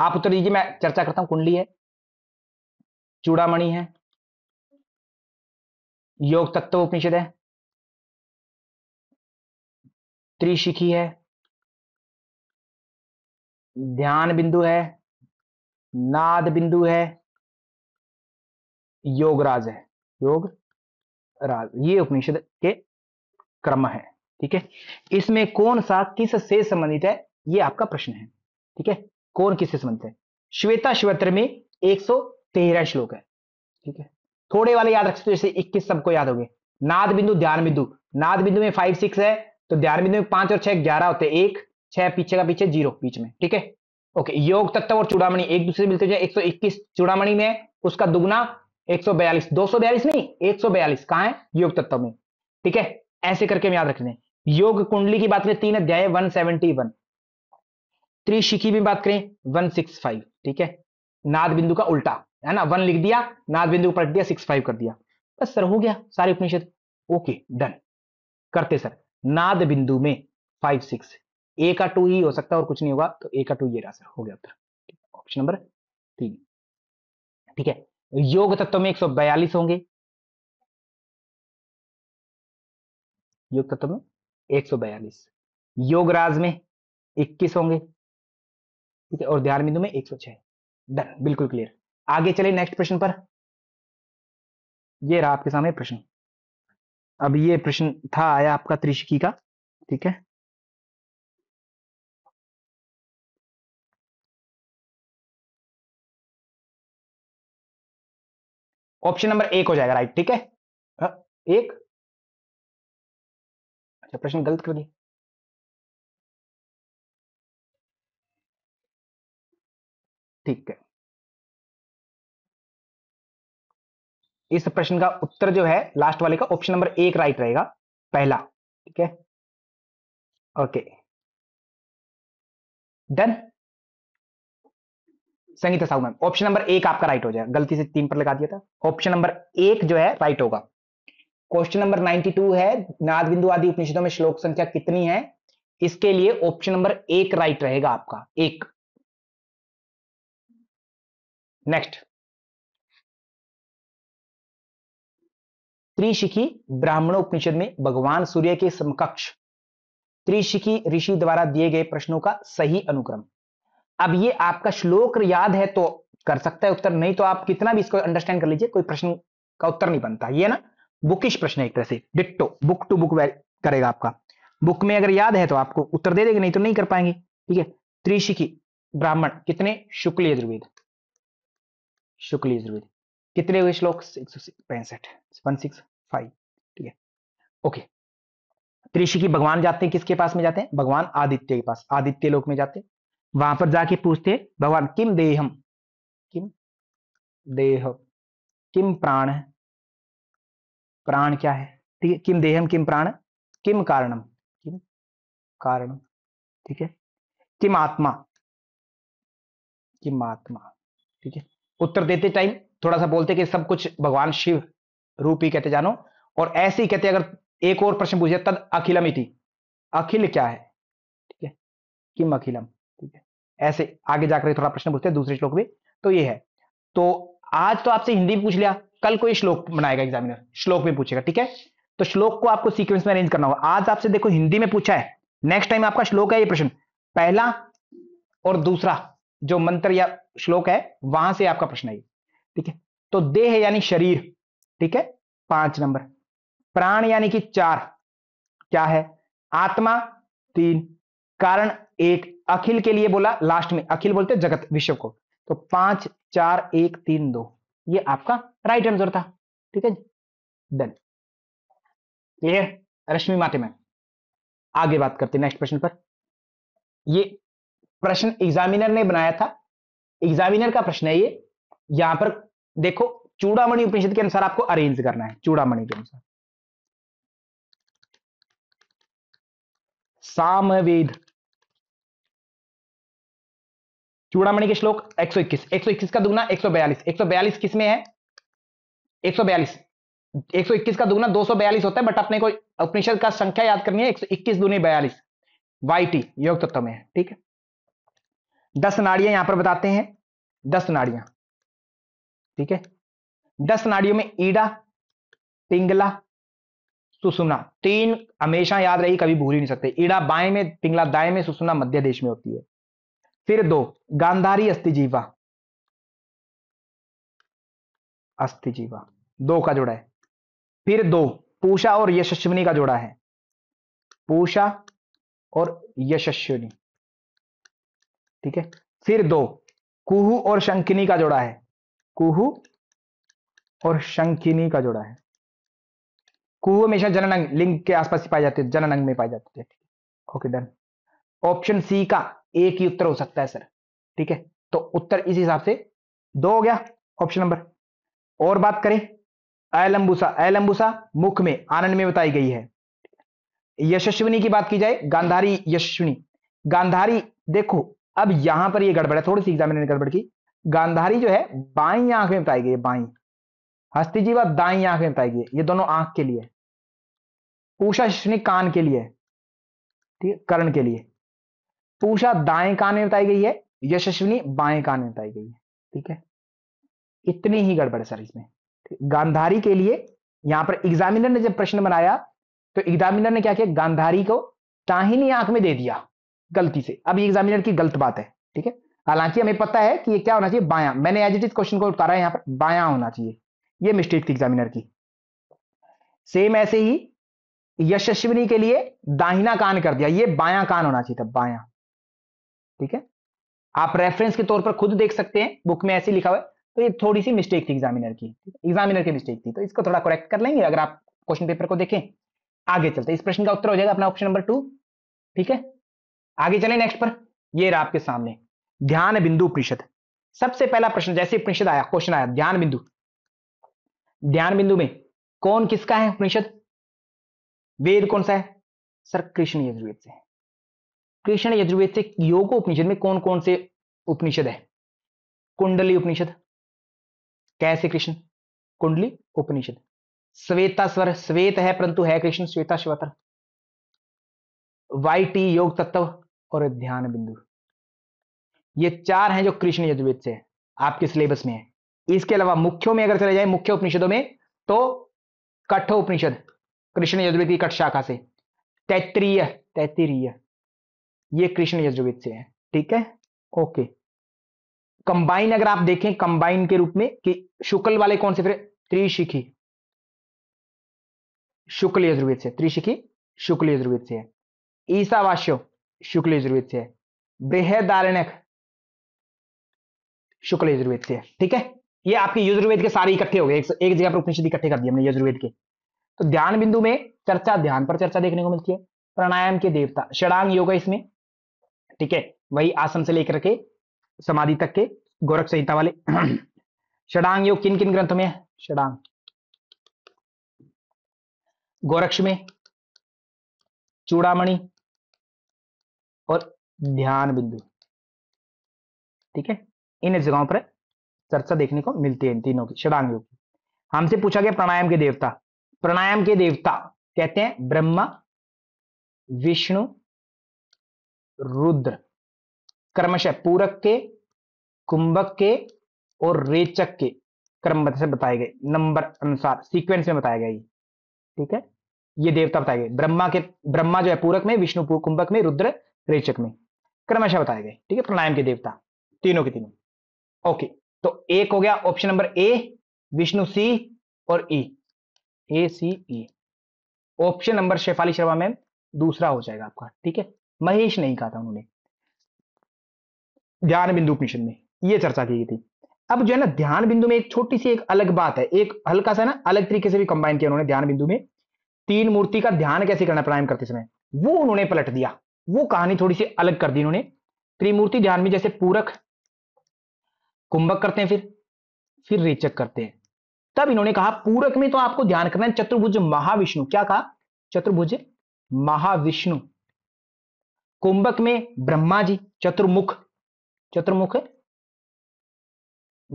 आप उत्तर दीजिए मैं चर्चा करता हूं कुंडली है चूड़ामणि है योग तत्व उपनिषद है त्रिशिखी है ध्यान बिंदु है नाद बिंदु है योगराज है योग राग ये उपनिषद के क्रम है ठीक है इसमें कौन सा किस से संबंधित है ये आपका प्रश्न है ठीक है कौन किससे संबंधित है श्वेता श्वेत्र में एक सौ तेरह श्लोक है ठीक है थोड़े वाले याद रख सकते तो जैसे इक्कीस सबको याद गए नाद बिंदु ध्यान बिंदु नाद बिंदु में फाइव सिक्स है तो ध्यान बिंदु में पांच और छह ग्यारह होते हैं एक छह पीछे का पीछे जीरो बीच में ठीक है ओके योग तत्व और चूड़ामणि एक दूसरे मिलते जाए इक्कीस चूड़ामणि में उसका दुगना एक सौ बयालीस दो सौ बयालीस नहीं एक सौ बयालीस कहां है योग तत्व में ठीक है ऐसे करके हम याद रखने योग कुंडली की बात करें तीन अध्याय वन सेवेंटी वन त्रिशिखी में बात करें वन सिक्स फाइव ठीक है नाद बिंदु का उल्टा है ना वन लिख दिया नाद बिंदु पलट दिया सिक्स फाइव कर दिया बस सर हो गया सारे उपनिषद ओके डन करते सर नाद बिंदु में फाइव सिक्स ए का टू ही हो सकता है और कुछ नहीं होगा तो ए का टू ये रहा सर हो गया उत्तर ऑप्शन नंबर तीन ठीक है योग तत्व में 142 होंगे योग तत्व में 142 योग राज में 21 होंगे ठीक है और ध्यान बिंदु में 106 डन बिल्कुल क्लियर आगे चले नेक्स्ट प्रश्न पर ये रहा आपके सामने प्रश्न अब ये प्रश्न था आया आपका त्रिशिकी का ठीक है ऑप्शन नंबर एक हो जाएगा राइट ठीक है हाँ। एक अच्छा प्रश्न गलत कर दिया ठीक है इस प्रश्न का उत्तर जो है लास्ट वाले का ऑप्शन नंबर एक राइट रहेगा पहला ठीक है okay done Sangeeta Sahu ma'am option number एक आपका राइट हो जाएगा गलती से तीन पर लगा दिया था ऑप्शन नंबर एक जो है राइट होगा क्वेश्चन नंबर नाइनटी टू है नाद बिंदु आदि उपनिषदों में श्लोक संख्या कितनी है इसके लिए ऑप्शन नंबर एक राइट रहेगा आपका एक नेक्स्ट त्रिशिखी ब्राह्मण उपनिषद में भगवान सूर्य के समकक्ष त्रिशिखी ऋषि द्वारा दिए गए प्रश्नों का सही अनुक्रम अब ये आपका श्लोक याद है तो कर सकता है उत्तर नहीं तो आप कितना भी इसको अंडरस्टैंड कर लीजिए कोई प्रश्न का उत्तर नहीं बनता ये ना बुकिश प्रश्न है एक तरह से डिट्टो बुक टू बुक करेगा आपका बुक में अगर याद है तो आपको उत्तर दे देगा नहीं तो नहीं कर पाएंगे ठीक है त्रिशिकी ब्राह्मण कितने शुक्ल यजुर्वेद शुक्ल यजुर्वेद कितने हुए श्लोक पैंसठ वन सिक्स फाइव ठीक है ओके त्रिशिकी भगवान जाते हैं किसके पास में जाते हैं भगवान आदित्य के पास आदित्य लोक में जाते हैं वहां पर जाके पूछते भगवान किम देहम किम देह किम प्राण प्राण क्या है ठीक है किम देहम किम प्राण किम कारणम किम कारण ठीक है किम आत्मा किम आत्मा ठीक है उत्तर देते टाइम थोड़ा सा बोलते कि सब कुछ भगवान शिव रूप ही कहते जानो और ऐसे ही कहते अगर एक और प्रश्न पूछे तद अखिलमिति अखिल क्या है ठीक है किम अखिलम ऐसे आगे जाकर थोड़ा प्रश्न पूछते हैं दूसरे श्लोक में तो ये है तो आज तो आपसे हिंदी में पूछ लिया कल कोई श्लोक बनाएगा एग्जामिनर श्लोक में पूछेगा ठीक है तो श्लोक को आपको सीक्वेंस में अरेंज करना होगा आज आपसे देखो हिंदी में पूछा है नेक्स्ट टाइम आपका श्लोक है ये प्रश्न पहला और दूसरा जो मंत्र या श्लोक है वहां से आपका प्रश्न है ठीक है तो देह यानी शरीर ठीक है पांच नंबर प्राण यानी कि चार क्या है आत्मा तीन कारण एक अखिल के लिए बोला लास्ट में अखिल बोलते जगत विश्व को तो पांच चार एक तीन दो ये आपका राइट आंसर था ठीक है डन क्लियर रश्मि माटे में आगे बात करते नेक्स्ट प्रश्न पर ये प्रश्न एग्जामिनर ने बनाया था एग्जामिनर का प्रश्न है ये यहां पर देखो चूड़ामणि उपनिषद के अनुसार आपको अरेंज करना है चूड़ामणि के अनुसार सामवेद चूड़ामणि के श्लोक 121 121 का दुगना 142 142 में है 142 121 का दुगना 242 होता है बट अपने को उपनिषद का संख्या याद करनी है 121 दुनी बयालीस वाई टी योग तत्व में है ठीक है दस नाड़ियां यहां पर बताते हैं दस नाड़ियां ठीक है दस नाड़ियों में ईडा पिंगला सुसुना तीन हमेशा याद रही कभी भूल ही नहीं सकते ईड़ा बाएं में पिंगला दाएं में सुसुना मध्य देश में होती है फिर दो गांधारी अस्थिजीवा अस्थिजीवा दो का जोड़ा है फिर दो पूषा और यशस्विनी का जोड़ा है पूषा और यशस्विनी ठीक है फिर दो कुहू और शंकिनी का जोड़ा है कुहू और शंकिनी का जोड़ा है कुहू हमेशा जननंग लिंग के आसपास पाए जाते हैं जननंग में पाए जाते थे ओके डन ऑप्शन सी का एक ही उत्तर हो सकता है सर ठीक है तो उत्तर इस हिसाब से दो हो गया ऑप्शन नंबर और बात करें अलंबूसा अलंबुसा मुख में आनंद में बताई गई है यशस्विनी की बात की जाए गांधारी यशस्विनी गांधारी देखो अब यहां पर यह गड़बड़ है थोड़ी सी एग्जाम ने गड़बड़ की गांधारी जो है बाई आंख में बताई गई है बाई हस्ती जीवा दाई आंख में बताई गई ये दोनों आंख के लिए उषा कान के लिए ठीक है कर्ण के लिए पूषा दाएं कान में बताई गई है यशस्विनी बाएं कान में बताई गई है ठीक है इतनी ही गड़बड़ सर इसमें गांधारी के लिए यहां पर एग्जामिनर ने जब प्रश्न बनाया तो एग्जामिनर ने क्या किया गांधारी को दाहिनी आंख में दे दिया गलती से अब एग्जामिनर की गलत बात है ठीक है हालांकि हमें पता है कि ये क्या होना चाहिए बाया मैंने एज इट इज क्वेश्चन को उतारा है यहां पर बाया होना चाहिए ये मिस्टेक थी एग्जामिनर की सेम ऐसे ही यशस्विनी के लिए दाहिना कान कर दिया ये बाया कान होना चाहिए था बाया ठीक है आप रेफरेंस के तौर पर खुद देख सकते हैं बुक में ऐसे लिखा हुआ है तो ये थोड़ी सी मिस्टेक थी एग्जामिनर की एग्जामिनर की मिस्टेक थी तो इसको थोड़ा करेक्ट कर लेंगे अगर आप क्वेश्चन पेपर को देखें आगे चलते इस प्रश्न का उत्तर हो जाएगा अपना ऑप्शन नंबर टू ठीक है आगे चले नेक्स्ट पर ये रहा आपके सामने ध्यान बिंदु परिषद सबसे पहला प्रश्न जैसे परिषद आया क्वेश्चन आया ध्यान बिंदु ध्यान बिंदु में कौन किसका है परिषद वेद कौन सा है सर कृष्ण यजुर्वेद से कृष्ण यजुर्वेद से योग उपनिषद में कौन कौन से उपनिषद है कुंडली उपनिषद कैसे कृष्ण कुंडली उपनिषद श्वेता स्वर श्वेत है परंतु है कृष्ण श्वेता श्वतर वाई टी योग तत्व और ध्यान बिंदु ये चार हैं जो कृष्ण यजुर्वेद से है आपके सिलेबस में है इसके अलावा मुख्यों में अगर चले जाए मुख्य उपनिषदों में तो कठो उपनिषद कृष्ण यजुर्वेद की कठ शाखा से तैतरीय तैतरीय ये कृष्ण यजुर्वेद से है ठीक है ओके कंबाइन अगर आप देखें कंबाइन के रूप में कि शुक्ल वाले कौन से फिर त्रिशिखी शुक्ल यजुर्वेद से त्रिशिखी शुक्ल यजुर्वेद से है ईसावास्य शुक्ल यजुर्वेद से है बृहदारण्यक शुक्ल यजुर्वेद से है ठीक है ये आपके यजुर्वेद के सारे इकट्ठे हो गए एक, एक जगह पर उपनिषद इकट्ठे कर दिए हमने यजुर्वेद के तो ध्यान बिंदु में चर्चा ध्यान पर चर्चा देखने को मिलती है प्राणायाम के देवता षडांग योग इसमें ठीक है वही आसन से लेकर के समाधि तक के गोरख संहिता वाले षडांग योग किन किन ग्रंथ में है षडांग गोरक्ष में चूड़ामणि और ध्यान बिंदु ठीक है इन जगहों पर चर्चा देखने को मिलती है इन तीनों की षडांग योग हमसे पूछा गया प्राणायाम के देवता प्राणायाम के देवता कहते हैं ब्रह्मा विष्णु रुद्र क्रमशः पूरक के कुंभक के और रेचक के क्रम से बताए गए नंबर अनुसार सीक्वेंस में बताया गया ये ठीक है ये देवता बताए गए ब्रह्मा के ब्रह्मा जो है पूरक में विष्णु कुंभक में रुद्र रेचक में क्रमशः बताए गए ठीक है प्राणायाम के देवता तीनों के तीनों ओके तो एक हो गया ऑप्शन नंबर ए विष्णु सी और E A C E option number Shefali Sharma में दूसरा हो जाएगा आपका ठीक है महेश नहीं कहा था उन्होंने ध्यान बिंदु उपनिषद में यह चर्चा की गई थी अब जो है ना ध्यान बिंदु में एक छोटी सी एक अलग बात है एक हल्का सा ना अलग तरीके से भी कंबाइन किया उन्होंने ध्यान बिंदु में तीन मूर्ति का ध्यान कैसे करना प्राणायाम करते समय वो उन्होंने पलट दिया वो कहानी थोड़ी सी अलग कर दी उन्होंने त्रिमूर्ति ध्यान में जैसे पूरक कुंभक करते हैं फिर फिर रेचक करते हैं तब इन्होंने कहा पूरक में तो आपको ध्यान करना है चतुर्भुज महाविष्णु क्या कहा चतुर्भुज महाविष्णु कुंभक में ब्रह्मा जी चतुर्मुख चतुर्मुख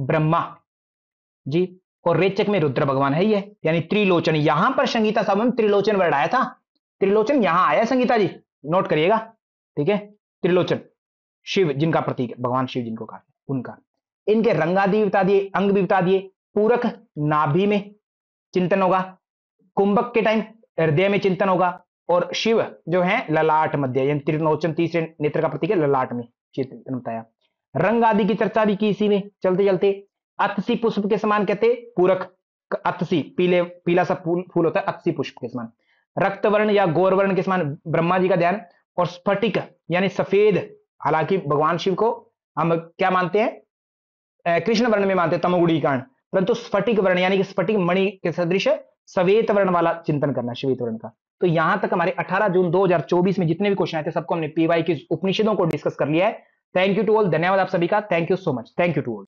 ब्रह्मा जी और रेचक में रुद्र भगवान है ये यानी त्रिलोचन यहां पर संगीता साहब में त्रिलोचन वर्ड आया था त्रिलोचन यहां आया संगीता जी नोट करिएगा ठीक है त्रिलोचन शिव जिनका प्रतीक भगवान शिव जिनको कहा उनका इनके रंगादि बता दिए अंग भी बता दिए पूरक नाभि में चिंतन होगा कुंभक के टाइम हृदय में चिंतन होगा और शिव जो है ललाट मध्य त्रिनोचन तीसरे नेत्र का प्रतीक है ललाट में चित्र बताया रंग आदि की चर्चा भी की इसी में चलते चलते अतसी पुष्प के समान कहते पूरक अतसी पीले पीला सा फूल फूल होता है अतसी पुष्प के समान वर्ण या गोरवर्ण के समान ब्रह्मा जी का ध्यान और स्फटिक यानी सफेद हालांकि भगवान शिव को हम क्या मानते हैं कृष्ण वर्ण में मानते हैं तमोगुड़ी कारण परंतु स्फटिक वर्ण यानी कि स्फटिक मणि के सदृश श्वेत वर्ण वाला चिंतन करना श्वेत वर्ण का तो यहां तक हमारे 18 जून 2024 में जितने भी क्वेश्चन आए थे सबको हमने पीवाई के उपनिषदों को डिस्कस कर लिया है थैंक यू टू ऑल धन्यवाद आप सभी का thank you so much thank you to all